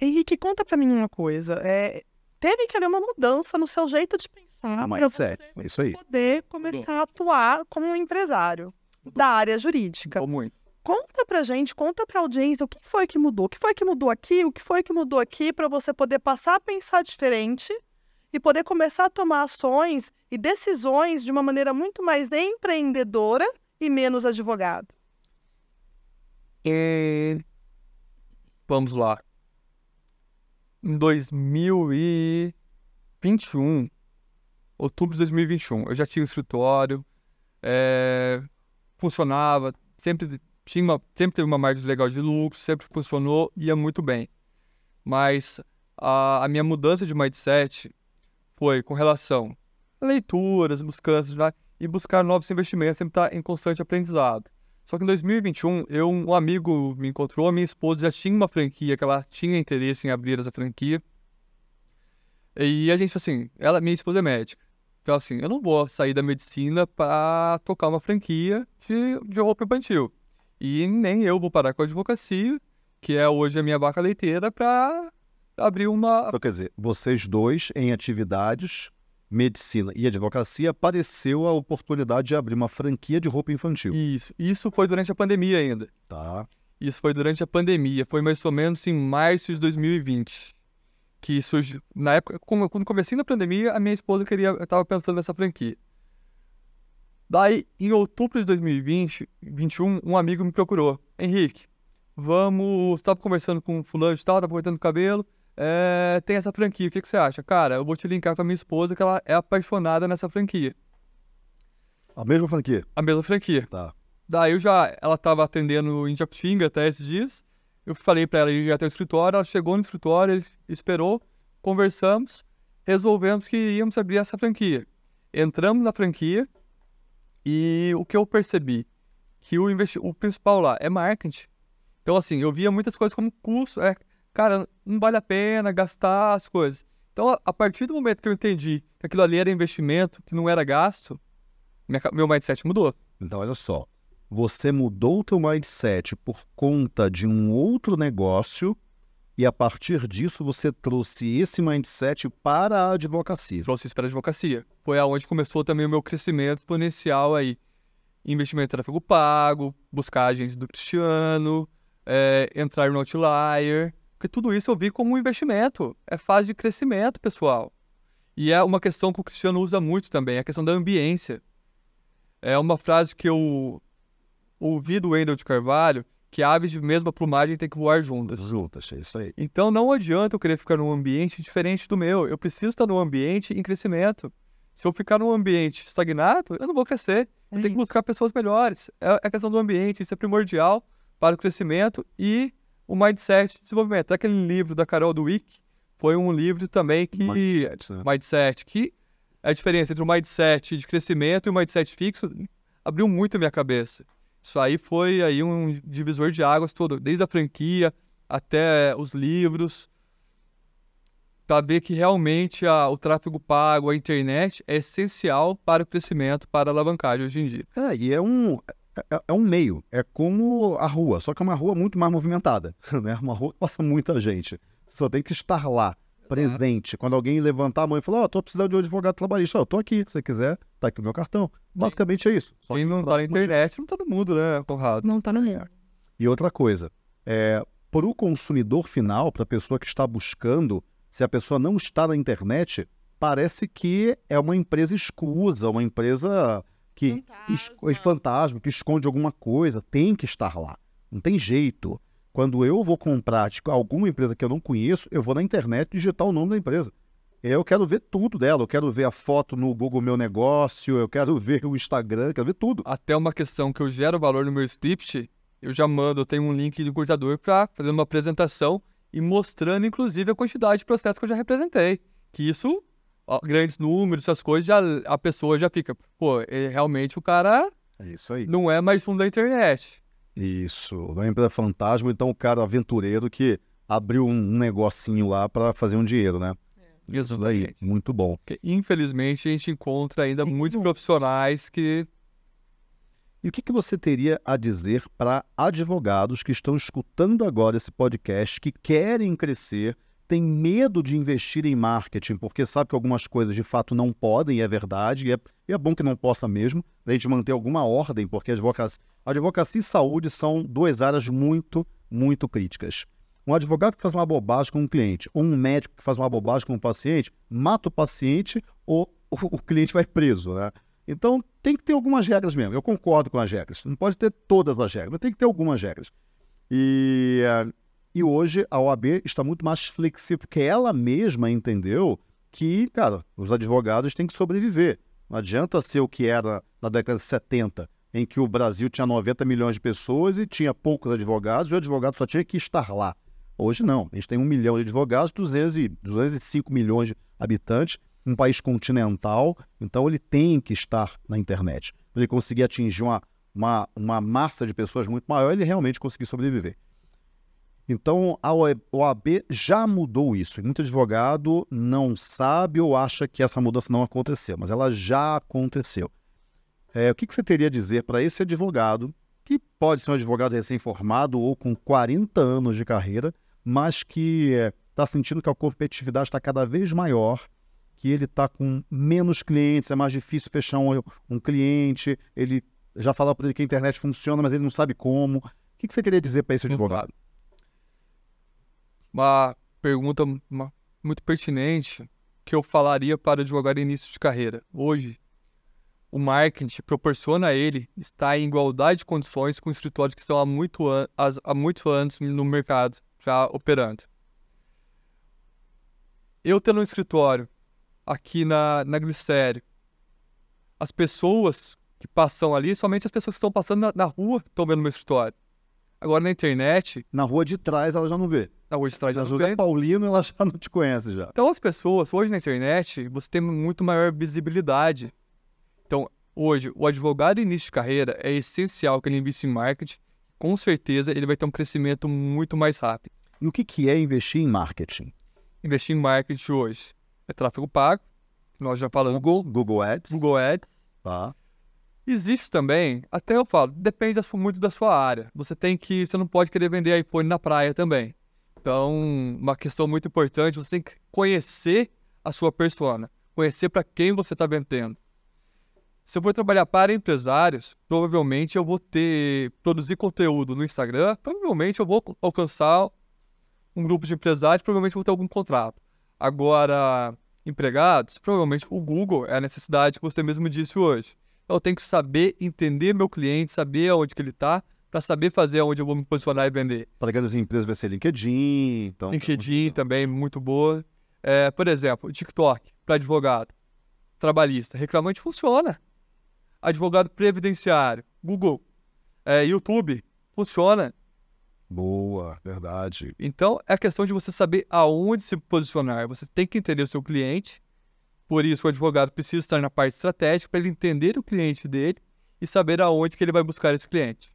Henrique, é conta para mim uma coisa. É, teve que haver uma mudança no seu jeito de pensar para você é isso aí. poder começar a atuar como um empresário Mudou. da área jurídica. Mudou muito. Conta pra gente, conta pra audiência o que foi que mudou. O que foi que mudou aqui, o que foi que mudou aqui para você poder passar a pensar diferente e poder começar a tomar ações e decisões de uma maneira muito mais empreendedora e menos advogado. Vamos lá. Em 2021, outubro de 2021, eu já tinha um escritório, é... funcionava, sempre, tinha uma, sempre teve uma margem legal de lucro, sempre funcionou, ia muito bem. Mas a, a minha mudança de mindset foi com relação a leituras, buscanças, né? e buscar novos investimentos, sempre estar tá em constante aprendizado. Só que em 2021, eu, um amigo me encontrou, a minha esposa já tinha uma franquia, que ela tinha interesse em abrir essa franquia. E a gente, assim, ela, minha esposa é médica. Então, assim, eu não vou sair da medicina para tocar uma franquia de, de roupa infantil. E nem eu vou parar com a advocacia, que é hoje a minha vaca leiteira, para abriu uma. Então, quer dizer, vocês dois em atividades, medicina e advocacia, apareceu a oportunidade de abrir uma franquia de roupa infantil. Isso. Isso foi durante a pandemia ainda. Tá. Isso foi durante a pandemia. Foi mais ou menos em março de 2020 que surgiu. Na época, quando comecei na pandemia, a minha esposa queria, estava pensando nessa franquia. Daí, em outubro de 2020, 21, um amigo me procurou. Henrique, vamos, estava conversando com o fulano e tal, estava cortando o cabelo é, tem essa franquia, o que, que você acha? Cara, eu vou te linkar com a minha esposa que ela é apaixonada nessa franquia. A mesma franquia? A mesma franquia. Tá. Daí eu já, ela estava atendendo em Japitinga até esses dias, eu falei para ela ir até o escritório, ela chegou no escritório, ele esperou, conversamos, resolvemos que íamos abrir essa franquia. Entramos na franquia e o que eu percebi? Que o, o principal lá é marketing. Então, assim, eu via muitas coisas como curso, é, cara, não vale a pena gastar as coisas. Então, a partir do momento que eu entendi que aquilo ali era investimento, que não era gasto, minha, meu mindset mudou. Então, olha só. Você mudou o teu mindset por conta de um outro negócio e a partir disso você trouxe esse mindset para a advocacia. Trouxe isso para a advocacia. Foi aonde começou também o meu crescimento exponencial aí. Investimento em tráfego pago, buscar agência do Cristiano, é, entrar no Outlier. Porque tudo isso eu vi como um investimento, é fase de crescimento pessoal. E é uma questão que o Cristiano usa muito também, a questão da ambiência. É uma frase que eu ouvi do Wendel de Carvalho, que aves de mesma plumagem têm que voar juntas. Juntas, é isso aí. Então não adianta eu querer ficar num ambiente diferente do meu. Eu preciso estar num ambiente em crescimento. Se eu ficar num ambiente estagnado, eu não vou crescer. É eu tenho isso. que buscar pessoas melhores. É a é questão do ambiente, isso é primordial para o crescimento e o Mindset de Desenvolvimento. Aquele livro da Carol Dweck foi um livro também que... Mindset, né? Mindset, que é a diferença entre o Mindset de crescimento e o Mindset fixo abriu muito a minha cabeça. Isso aí foi aí um divisor de águas todo, desde a franquia até os livros, para ver que realmente a, o tráfego pago, a internet é essencial para o crescimento, para a alavancagem hoje em dia. É, e é um é, é, um meio, é como a rua, só que é uma rua muito mais movimentada, né? Uma rua que passa muita gente. Só tem que estar lá, presente. Quando alguém levantar a mão e falar, ó, oh, tô precisando de um advogado trabalhista, oh, eu tô aqui, se você quiser, tá aqui o meu cartão. Basicamente é isso. Só que não tá na internet não tá no mundo, né, Conrado? Não tá no mundo. E outra coisa, é, para o consumidor final, para a pessoa que está buscando, se a pessoa não está na internet, parece que é uma empresa escusa, uma empresa que fantasma. fantasma, que esconde alguma coisa, tem que estar lá. Não tem jeito. Quando eu vou comprar de tipo, alguma empresa que eu não conheço, eu vou na internet digitar o nome da empresa. Eu quero ver tudo dela. Eu quero ver a foto no Google Meu Negócio, eu quero ver o Instagram, eu quero ver tudo. Até uma questão que eu gero valor no meu script, eu já mando, eu tenho um link do curtador para fazer uma apresentação e mostrando, inclusive, a quantidade de processos que eu já representei. Que isso grandes números, essas coisas, já, a pessoa já fica, pô, é, realmente o cara é isso aí. não é mais fundo da internet. Isso, empresa Fantasma, então o cara aventureiro que abriu um negocinho lá para fazer um dinheiro, né? É. Isso daí, muito bom. Porque, infelizmente, a gente encontra ainda é. muitos profissionais que e o que, que, você teria a dizer para advogados que estão escutando agora esse podcast, que querem crescer tem medo de investir em marketing, porque sabe que algumas coisas de fato não podem, e é verdade, e é, e é bom que não possa mesmo, né, a gente manter alguma ordem, porque advocacia, advocacia e saúde são duas áreas muito, muito críticas. Um advogado que faz uma bobagem com um cliente, ou um médico que faz uma bobagem com um paciente, mata o paciente ou o, o cliente vai preso, né? Então tem que ter algumas regras mesmo. Eu concordo com as regras. Não pode ter todas as regras, mas tem que ter algumas regras. E uh, e hoje a OAB está muito mais flexível, porque ela mesma entendeu que, cara, os advogados têm que sobreviver. Não adianta ser o que era na década de 70, em que o Brasil tinha 90 milhões de pessoas e tinha poucos advogados, e o advogado só tinha que estar lá. Hoje não. A gente tem um milhão de advogados, 200 205 milhões de habitantes, um país continental, então ele tem que estar na internet. Para ele conseguir atingir uma, uma, uma massa de pessoas muito maior, ele realmente conseguir sobreviver. Então, a OAB já mudou isso. E muito advogado não sabe ou acha que essa mudança não aconteceu, mas ela já aconteceu. É, o que, que você teria a dizer para esse advogado, que pode ser um advogado recém-formado ou com 40 anos de carreira, mas que está é, tá sentindo que a competitividade está cada vez maior, que ele está com menos clientes, é mais difícil fechar um, um cliente, ele já falou para ele que a internet funciona, mas ele não sabe como. O que, que você teria a dizer para esse advogado? uma pergunta uma, muito pertinente que eu falaria para o advogado início de carreira. Hoje, o marketing proporciona a ele estar em igualdade de condições com escritórios que estão há, muito an há muitos anos no mercado, já operando. Eu tendo um escritório aqui na, na Glicério, as pessoas que passam ali, somente as pessoas que estão passando na, na rua estão vendo meu escritório. Agora na internet. Na rua de trás ela já não vê. Na rua de trás já na não já vê. Paulino ela já não te conhece já. Então as pessoas, hoje na internet, você tem muito maior visibilidade. Então, hoje, o advogado início de carreira é essencial que ele invista em marketing. Com certeza ele vai ter um crescimento muito mais rápido. E o que, que é investir em marketing? Investir em marketing hoje é tráfego pago, nós já falamos. Google, Google Ads. Google Ads. Tá. Existe também, até eu falo, depende muito da sua área. Você tem que, você não pode querer vender iPhone na praia também. Então, uma questão muito importante, você tem que conhecer a sua persona, conhecer para quem você está vendendo. Se eu for trabalhar para empresários, provavelmente eu vou ter produzir conteúdo no Instagram, provavelmente eu vou alcançar um grupo de empresários, provavelmente eu vou ter algum contrato. Agora, empregados, provavelmente o Google é a necessidade que você mesmo disse hoje eu tenho que saber entender meu cliente, saber aonde que ele está, para saber fazer aonde eu vou me posicionar e vender. Para tá grandes empresas vai ser LinkedIn, então. LinkedIn tá também, muito boa. É, por exemplo, TikTok, para advogado, trabalhista, reclamante funciona. Advogado previdenciário, Google, é, YouTube, funciona. Boa, verdade. Então, é a questão de você saber aonde se posicionar. Você tem que entender o seu cliente, por isso, o advogado precisa estar na parte estratégica para ele entender o cliente dele e saber aonde que ele vai buscar esse cliente.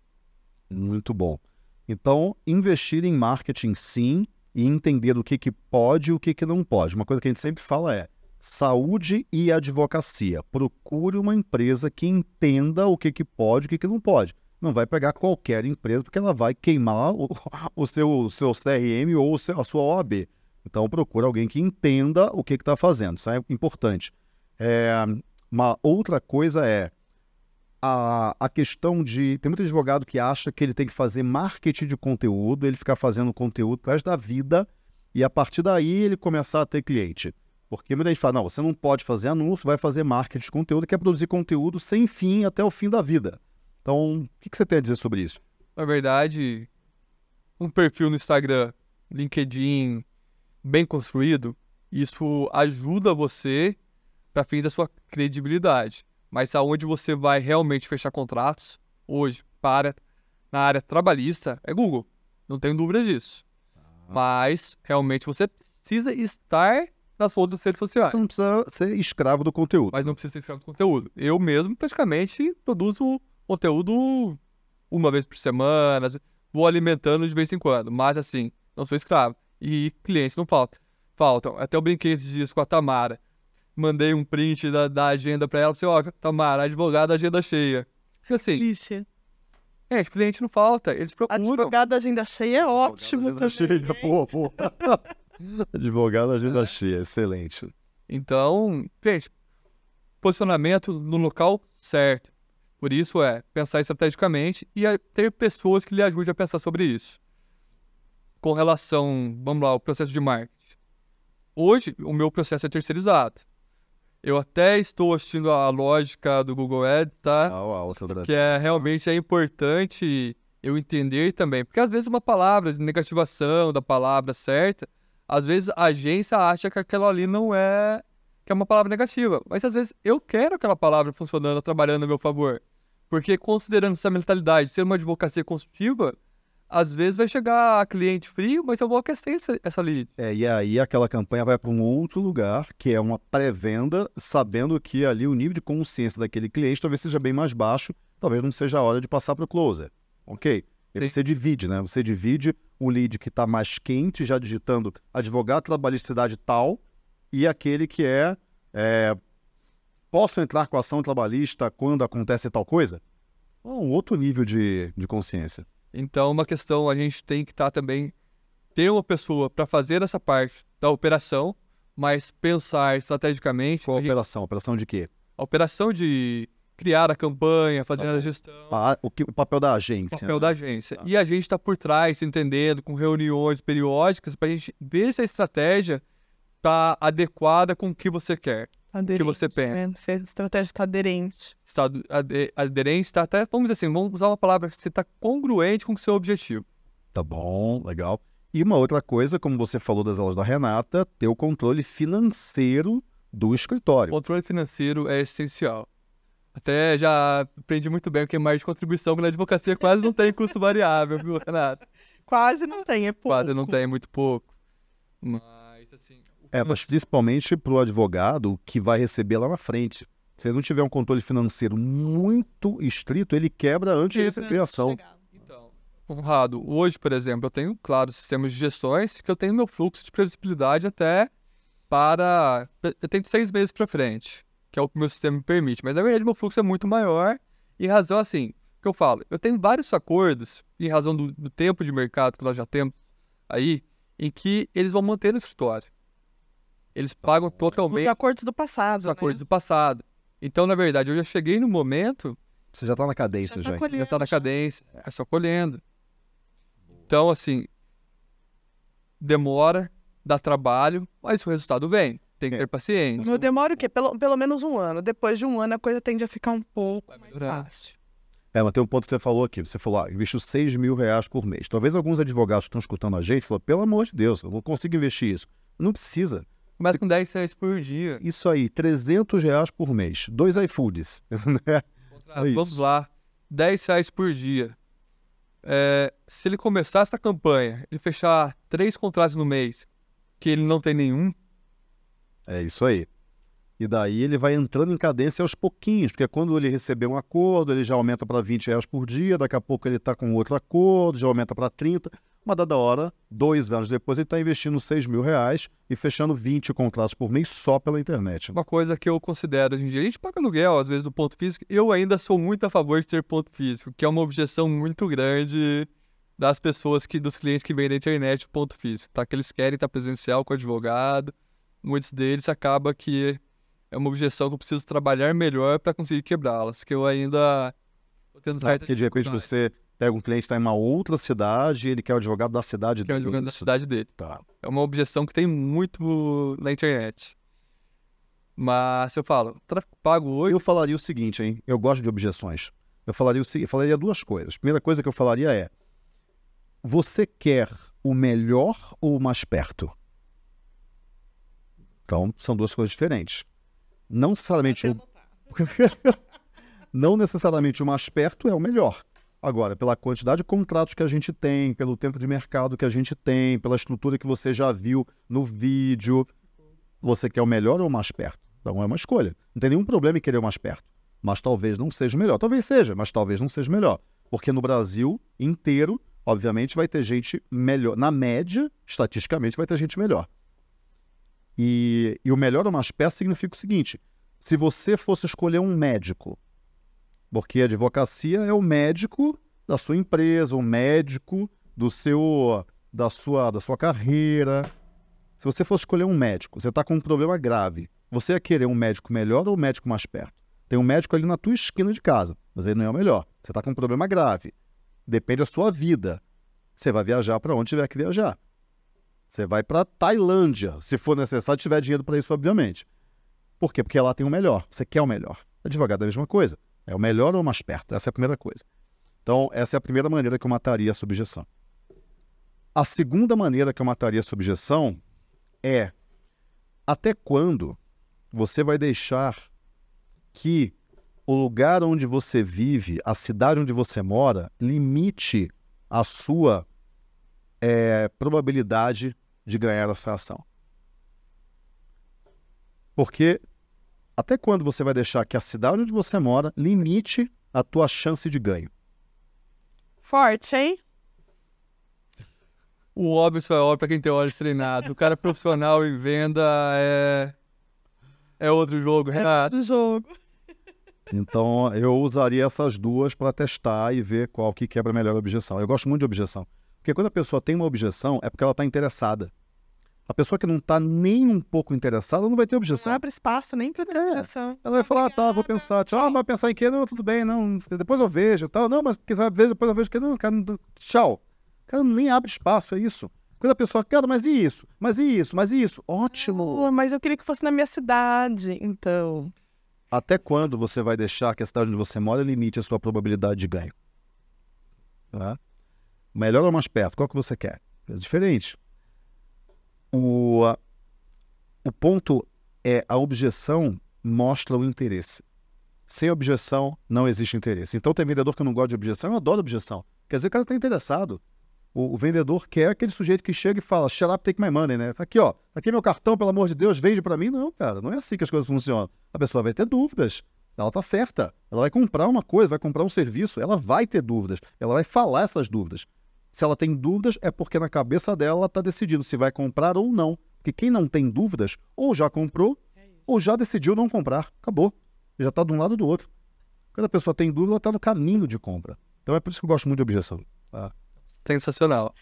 Muito bom. Então, investir em marketing sim e entender o que, que pode e o que, que não pode. Uma coisa que a gente sempre fala é saúde e advocacia. Procure uma empresa que entenda o que, que pode e o que, que não pode. Não vai pegar qualquer empresa, porque ela vai queimar o, o seu, o seu CRM ou a sua OAB. Então procura alguém que entenda o que está fazendo. Isso é importante. É, uma outra coisa é a, a questão de. Tem muito advogado que acha que ele tem que fazer marketing de conteúdo, ele ficar fazendo conteúdo por da vida e a partir daí ele começar a ter cliente. Porque muita gente fala, não, você não pode fazer anúncio, vai fazer marketing de conteúdo, quer é produzir conteúdo sem fim até o fim da vida. Então, o que, que você tem a dizer sobre isso? Na verdade, um perfil no Instagram, LinkedIn, bem construído, isso ajuda você para fim da sua credibilidade. Mas aonde você vai realmente fechar contratos hoje para na área trabalhista é Google. Não tenho dúvida disso. Ah. Mas realmente você precisa estar nas outras redes sociais. Você não precisa ser escravo do conteúdo. Mas não precisa ser escravo do conteúdo. Eu mesmo praticamente produzo conteúdo uma vez por semana, vou alimentando de vez em quando. Mas assim, não sou escravo e clientes não faltam. Faltam. Até eu brinquei esses dias com a Tamara. Mandei um print da, da agenda para ela. Falei, assim, ó, oh, Tamara, advogada, agenda cheia. Assim, Lixe. É, cliente não falta, eles procuram. advogada agenda cheia é ótimo agenda Cheia, boa, boa. advogada agenda cheia, excelente. Então, gente, posicionamento no local certo. Por isso é pensar estrategicamente e ter pessoas que lhe ajudem a pensar sobre isso com relação, vamos lá, o processo de marketing. Hoje, o meu processo é terceirizado. Eu até estou assistindo a lógica do Google Ads, tá? Oh, ah, que é realmente é importante eu entender também, porque às vezes uma palavra de negativação da palavra certa, às vezes a agência acha que aquela ali não é que é uma palavra negativa, mas às vezes eu quero aquela palavra funcionando, trabalhando a meu favor. Porque considerando essa mentalidade ser uma advocacia construtiva, às vezes vai chegar cliente frio, mas eu vou aquecer essa, essa lead. É, e aí aquela campanha vai para um outro lugar, que é uma pré-venda, sabendo que ali o nível de consciência daquele cliente talvez seja bem mais baixo, talvez não seja a hora de passar para o closer. Ok? Ele é Você divide, né? Você divide o lead que está mais quente, já digitando advogado trabalhicidade tal, e aquele que é, é posso entrar com ação trabalhista quando acontece tal coisa? É um outro nível de, de consciência. Então, uma questão, a gente tem que estar tá também, ter uma pessoa para fazer essa parte da operação, mas pensar estrategicamente. Qual a operação? Gente... Operação de quê? A operação de criar a campanha, fazer tá. a gestão. Ah, o, que, o, papel da agência. O papel né? da agência. Tá. E a gente está por trás, entendendo, com reuniões periódicas, para a gente ver se a estratégia está adequada com o que você quer. Aderente, que você né? pensa. Né? Estratégia aderente. estado ad, aderente, está até, vamos dizer assim, vamos usar uma palavra, você está congruente com o seu objetivo. Tá bom, legal. E uma outra coisa, como você falou das aulas da Renata, ter o controle financeiro do escritório. O controle financeiro é essencial. Até já aprendi muito bem o que é mais de contribuição, que na advocacia quase não tem custo variável, viu, Renata? Quase não tem, é pouco. Quase não tem, é muito pouco. Mas, assim, é, mas principalmente para o advogado que vai receber lá na frente. Se ele não tiver um controle financeiro muito estrito, ele quebra antes quebra de receber a ação. Então, Conrado, hoje, por exemplo, eu tenho, claro, sistemas de gestões que eu tenho meu fluxo de previsibilidade até para. Eu tenho seis meses para frente, que é o que o meu sistema me permite. Mas na verdade, meu fluxo é muito maior e razão assim que eu falo. Eu tenho vários acordos, em razão do, do tempo de mercado que nós já temos aí, em que eles vão manter no escritório. Eles pagam totalmente. Os acordos do passado. Os né? acordos do passado. Então, na verdade, eu já cheguei no momento. Você já está na cadência, já. Tá já. Tá já está na cadência, é só colhendo. Então, assim, demora, dá trabalho, mas o resultado vem. Tem que é. ter paciência. Demora o quê? Pelo, pelo menos um ano. Depois de um ano, a coisa tende a ficar um pouco mais fácil. É, mas tem um ponto que você falou aqui. Você falou, ah, investiu 6 mil reais por mês. Talvez alguns advogados que estão escutando a gente falam, pelo amor de Deus, eu não consigo investir isso. Não precisa. Começa com 10 reais por dia. Isso aí, 300 reais por mês. Dois iFoods. Né? é vamos lá. 10 reais por dia. É, se ele começar essa campanha, ele fechar três contratos no mês, que ele não tem nenhum. É isso aí. E daí ele vai entrando em cadência aos pouquinhos, porque quando ele receber um acordo, ele já aumenta para 20 reais por dia, daqui a pouco ele está com outro acordo, já aumenta para 30. Uma dada hora, dois anos depois, ele está investindo 6 mil reais e fechando 20 contratos por mês só pela internet. Né? Uma coisa que eu considero hoje em dia, a gente paga aluguel, às vezes, do ponto físico. Eu ainda sou muito a favor de ter ponto físico, que é uma objeção muito grande das pessoas que, dos clientes que vêm da internet, ponto físico, tá? Que eles querem estar presencial com o advogado. Muitos deles acaba que é uma objeção que eu preciso trabalhar melhor para conseguir quebrá-las, que eu ainda tô tendo é, que de repente você pega um cliente que está em uma outra cidade e ele quer o advogado da cidade quer dele. Quer o advogado da cidade dele. Tá. É uma objeção que tem muito na internet. Mas eu falo, pago hoje. Eu falaria o seguinte, hein? Eu gosto de objeções. Eu falaria, o seguinte, falaria duas coisas. A primeira coisa que eu falaria é: você quer o melhor ou o mais perto? Então, são duas coisas diferentes. Não necessariamente o. não necessariamente o mais perto é o melhor Agora, pela quantidade de contratos que a gente tem, pelo tempo de mercado que a gente tem, pela estrutura que você já viu no vídeo, você quer o melhor ou o mais perto? Então é uma escolha. Não tem nenhum problema em querer o mais perto. Mas talvez não seja o melhor. Talvez seja, mas talvez não seja o melhor. Porque no Brasil inteiro, obviamente, vai ter gente melhor. Na média, estatisticamente, vai ter gente melhor. E, e o melhor ou mais perto significa o seguinte: se você fosse escolher um médico porque a advocacia é o médico da sua empresa, o médico do seu da sua da sua carreira. Se você fosse escolher um médico, você está com um problema grave, você ia querer um médico melhor ou um médico mais perto? Tem um médico ali na tua esquina de casa, mas ele não é o melhor. Você está com um problema grave. Depende da sua vida. Você vai viajar para onde tiver que viajar. Você vai para Tailândia, se for necessário, tiver dinheiro para isso, obviamente. Por quê? Porque lá tem o melhor. Você quer o melhor. Advogado é a mesma coisa. É o melhor ou o mais perto? Essa é a primeira coisa. Então, essa é a primeira maneira que eu mataria a subjeção. A segunda maneira que eu mataria a subjeção é até quando você vai deixar que o lugar onde você vive, a cidade onde você mora, limite a sua é, probabilidade de ganhar essa ação. Porque até quando você vai deixar que a cidade onde você mora limite a tua chance de ganho? Forte, hein? O óbvio só é óbvio para quem tem olhos treinados. O cara profissional em venda é é outro jogo, é Renato. É outro jogo. Então eu usaria essas duas para testar e ver qual que quebra melhor a objeção. Eu gosto muito de objeção. Porque quando a pessoa tem uma objeção, é porque ela está interessada. A pessoa que não está nem um pouco interessada não vai ter objeção. Não abre espaço nem para ter é. objeção. Ela vai tá falar, ah, tá, vou pensar. Tchau, ah, vai pensar em quê? Não, tudo bem, não. Depois eu vejo tal. Não, mas vejo, depois eu vejo que não, cara, não, tchau. O cara nem abre espaço, é isso. Quando a pessoa, cara, mas e isso? Mas e isso? Mas e isso? Ótimo. Oh, mas eu queria que fosse na minha cidade, então. Até quando você vai deixar que a cidade onde você mora limite a sua probabilidade de ganho? Tá? Melhor ou mais perto? Qual que você quer? É diferente. O, o ponto é a objeção mostra o interesse. Sem objeção, não existe interesse. Então, tem vendedor que não gosta de objeção, eu adoro objeção. Quer dizer, o cara está interessado. O, o, vendedor quer aquele sujeito que chega e fala, shut up, take my money, né? Tá aqui, ó, aqui tá aqui meu cartão, pelo amor de Deus, vende para mim. Não, cara, não é assim que as coisas funcionam. A pessoa vai ter dúvidas, ela tá certa. Ela vai comprar uma coisa, vai comprar um serviço, ela vai ter dúvidas, ela vai falar essas dúvidas. Se ela tem dúvidas, é porque na cabeça dela ela está decidindo se vai comprar ou não. Porque quem não tem dúvidas, ou já comprou, é ou já decidiu não comprar. Acabou. Já está de um lado ou do outro. Quando a pessoa tem dúvida, ela está no caminho de compra. Então é por isso que eu gosto muito de objeção. Ah. Sensacional.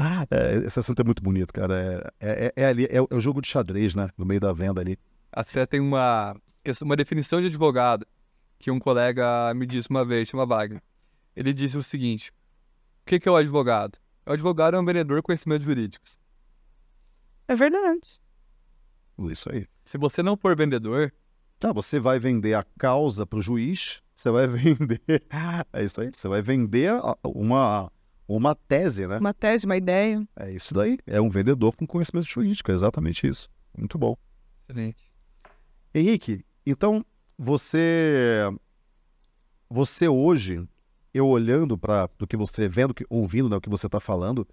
Ah, é, esse assunto é muito bonito, cara. É, é, é, é ali, é, é, o jogo de xadrez, né? No meio da venda ali. Até tem uma, uma definição de advogado que um colega me disse uma vez, chama Wagner ele disse o seguinte: O que, que é o advogado? O advogado é um vendedor com conhecimentos jurídicos. É verdade. Isso aí. Se você não for vendedor. Tá, você vai vender a causa para o juiz, você vai vender. É isso aí. Você vai vender uma, uma tese, né? Uma tese, uma ideia. É isso daí. É um vendedor com conhecimento jurídico, é exatamente isso. Muito bom. Excelente. Henrique, então você. Você hoje eu olhando para do que você vendo, que, ouvindo né, o que você está falando,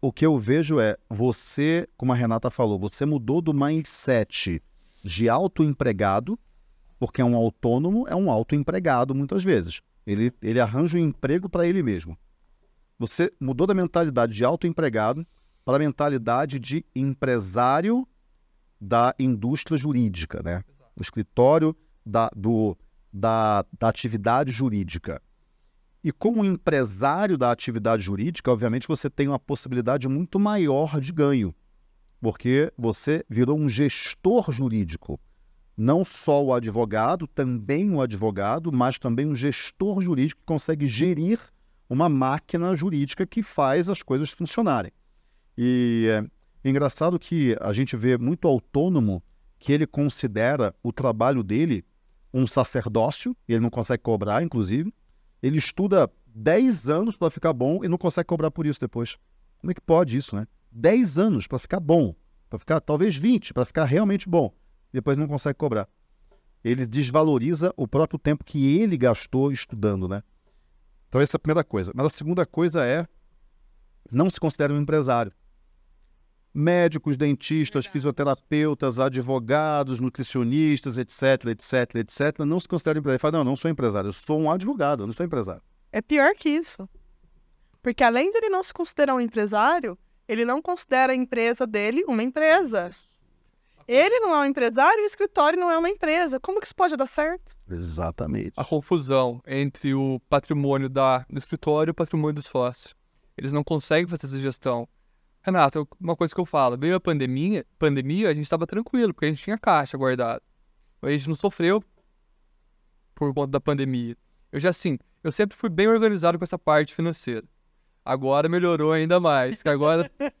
o que eu vejo é você, como a Renata falou, você mudou do mindset de autoempregado, porque é um autônomo, é um autoempregado muitas vezes. Ele, ele arranja um emprego para ele mesmo. Você mudou da mentalidade de autoempregado para a mentalidade de empresário da indústria jurídica, né? O escritório da, do, da, da atividade jurídica. E como empresário da atividade jurídica, obviamente você tem uma possibilidade muito maior de ganho, porque você virou um gestor jurídico. Não só o advogado, também o advogado, mas também um gestor jurídico que consegue gerir uma máquina jurídica que faz as coisas funcionarem. E é engraçado que a gente vê muito autônomo que ele considera o trabalho dele um sacerdócio, e ele não consegue cobrar, inclusive, ele estuda 10 anos para ficar bom e não consegue cobrar por isso depois. Como é que pode isso, né? 10 anos para ficar bom, para ficar talvez 20, para ficar realmente bom, depois não consegue cobrar. Ele desvaloriza o próprio tempo que ele gastou estudando, né? Então essa é a primeira coisa. Mas a segunda coisa é não se considere um empresário médicos, dentistas, fisioterapeutas, advogados, nutricionistas, etc, etc, etc, não se consideram empresários. Fala, não, não sou empresário, eu sou um advogado, eu não sou empresário. É pior que isso. Porque além de ele não se considerar um empresário, ele não considera a empresa dele uma empresa. Ele não é um empresário e o escritório não é uma empresa. Como que isso pode dar certo? Exatamente. A confusão entre o patrimônio da, do escritório e o patrimônio do sócio. Eles não conseguem fazer essa gestão. Renato, uma coisa que eu falo, veio a pandemia, pandemia a gente estava tranquilo, porque a gente tinha caixa guardada. A gente não sofreu por conta da pandemia. Eu já, assim, eu sempre fui bem organizado com essa parte financeira. Agora melhorou ainda mais, que agora...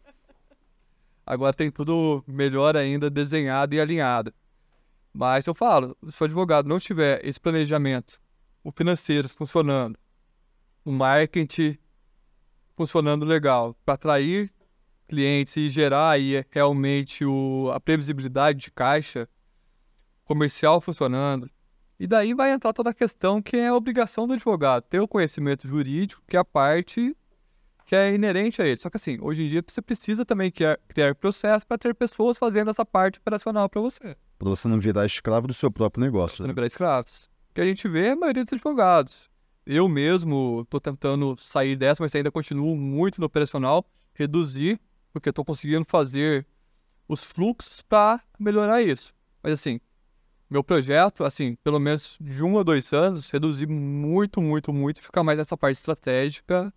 agora tem tudo melhor ainda desenhado e alinhado. Mas eu falo, se o advogado não tiver esse planejamento, o financeiro funcionando, o marketing funcionando legal, para atrair clientes e gerar aí é, realmente o, a previsibilidade de caixa comercial funcionando. E daí vai entrar toda a questão que é a obrigação do advogado, ter o conhecimento jurídico, que é a parte que é inerente a ele. Só que assim, hoje em dia você precisa também criar, criar processo para ter pessoas fazendo essa parte operacional para você. Para você não virar escravo do seu próprio negócio. Pra né? não virar escravos. Que a gente vê é a maioria dos advogados. Eu mesmo estou tentando sair dessa, mas ainda continuo muito no operacional, reduzir porque eu estou conseguindo fazer os fluxos para melhorar isso. Mas assim, meu projeto, assim, pelo menos de um a dois anos, reduzir muito, muito, muito e ficar mais nessa parte estratégica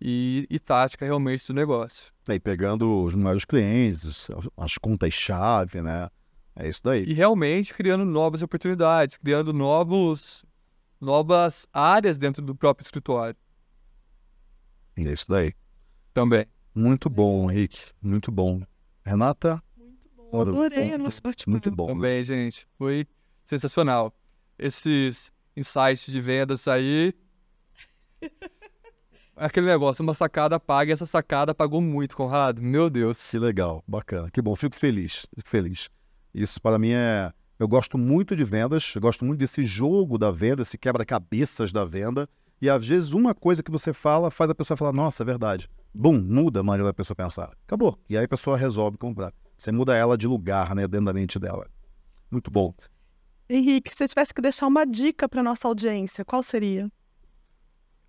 e, e, tática realmente do negócio. É, e pegando os maiores clientes, as contas-chave, né? É isso daí. E realmente criando novas oportunidades, criando novos, novas áreas dentro do próprio escritório. É isso daí. Também. Muito bom, Henrique. Muito bom. Renata? Muito bom. Adorei a nossa parte Muito bom. Também, gente. Foi sensacional. Esses insights de vendas aí. Aquele negócio, uma sacada paga, e essa sacada pagou muito, Conrado. Meu Deus. Que legal, bacana, que bom, fico feliz, fico feliz. Isso para mim é. Eu gosto muito de vendas, eu gosto muito desse jogo da venda, esse quebra-cabeças da venda. E às vezes uma coisa que você fala faz a pessoa falar, nossa, é verdade. Bum, muda a maneira da pessoa pensar. Acabou. E aí a pessoa resolve comprar. Você muda ela de lugar, né, dentro da mente dela. Muito bom. Henrique, se você tivesse que deixar uma dica para nossa audiência, qual seria?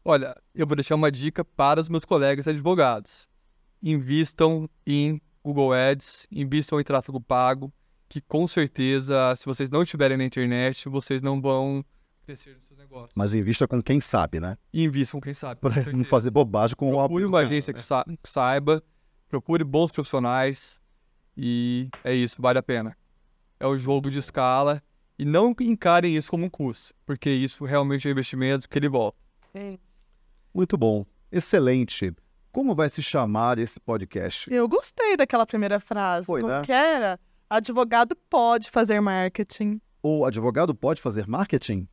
Olha, eu vou deixar uma dica para os meus colegas advogados. Invistam em Google Ads, invistam em tráfego pago, que com certeza, se vocês não estiverem na internet, vocês não vão crescer nos seus negócios. Mas invista com quem sabe, né? E invista com quem sabe. Para não fazer bobagem com procure o Procure uma agência né? que, sa que saiba, procure bons profissionais e é isso, vale a pena. É o jogo de escala e não encarem isso como um custo, porque isso realmente é investimento que ele volta. Muito bom, excelente. Como vai se chamar esse podcast? Eu gostei daquela primeira frase. Foi, né? era advogado pode fazer marketing. Ou advogado pode fazer marketing?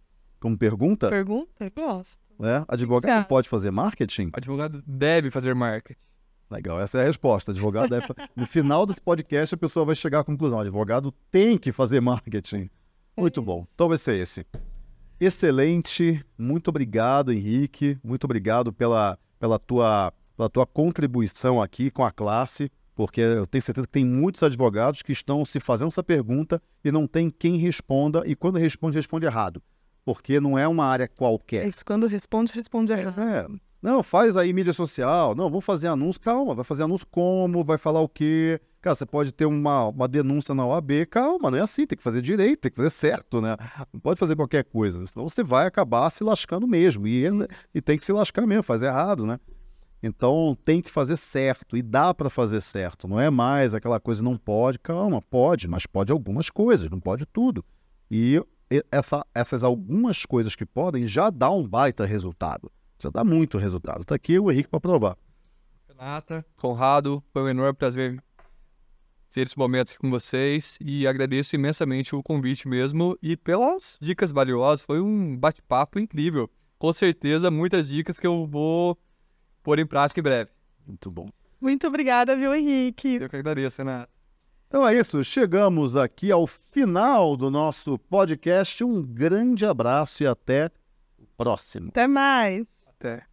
Como pergunta? Pergunta? Gosto. É? Advogado Exato. pode fazer marketing? Advogado deve fazer marketing. Legal, essa é a resposta. Advogado deve... No final desse podcast, a pessoa vai chegar à conclusão: advogado tem que fazer marketing. É Muito bom. Então vai ser esse. Excelente. Muito obrigado, Henrique. Muito obrigado pela, pela, tua, pela tua contribuição aqui com a classe, porque eu tenho certeza que tem muitos advogados que estão se fazendo essa pergunta e não tem quem responda, e quando responde, responde errado porque não é uma área qualquer. É quando responde, responde a é. Não, faz aí mídia social. Não, vamos fazer anúncio. Calma, vai fazer anúncio como? Vai falar o quê? Cara, você pode ter uma, uma denúncia na OAB. Calma, não é assim. Tem que fazer direito, tem que fazer certo, né? Não pode fazer qualquer coisa. Senão você vai acabar se lascando mesmo. E, é, e tem que se lascar mesmo, fazer errado, né? Então tem que fazer certo e dá para fazer certo. Não é mais aquela coisa não pode, calma, pode, mas pode algumas coisas, não pode tudo. E essa, essas algumas coisas que podem já dá um baita resultado. Já dá muito resultado. Está aqui o Henrique para provar. Renata, Conrado, foi um enorme prazer ter esse momento aqui com vocês e agradeço imensamente o convite mesmo e pelas dicas valiosas. Foi um bate-papo incrível. Com certeza, muitas dicas que eu vou pôr em prática em breve. Muito bom. Muito obrigada, viu, Henrique? Eu que agradeço, Renata. Então é isso, chegamos aqui ao final do nosso podcast. Um grande abraço e até o próximo. Até mais. Até.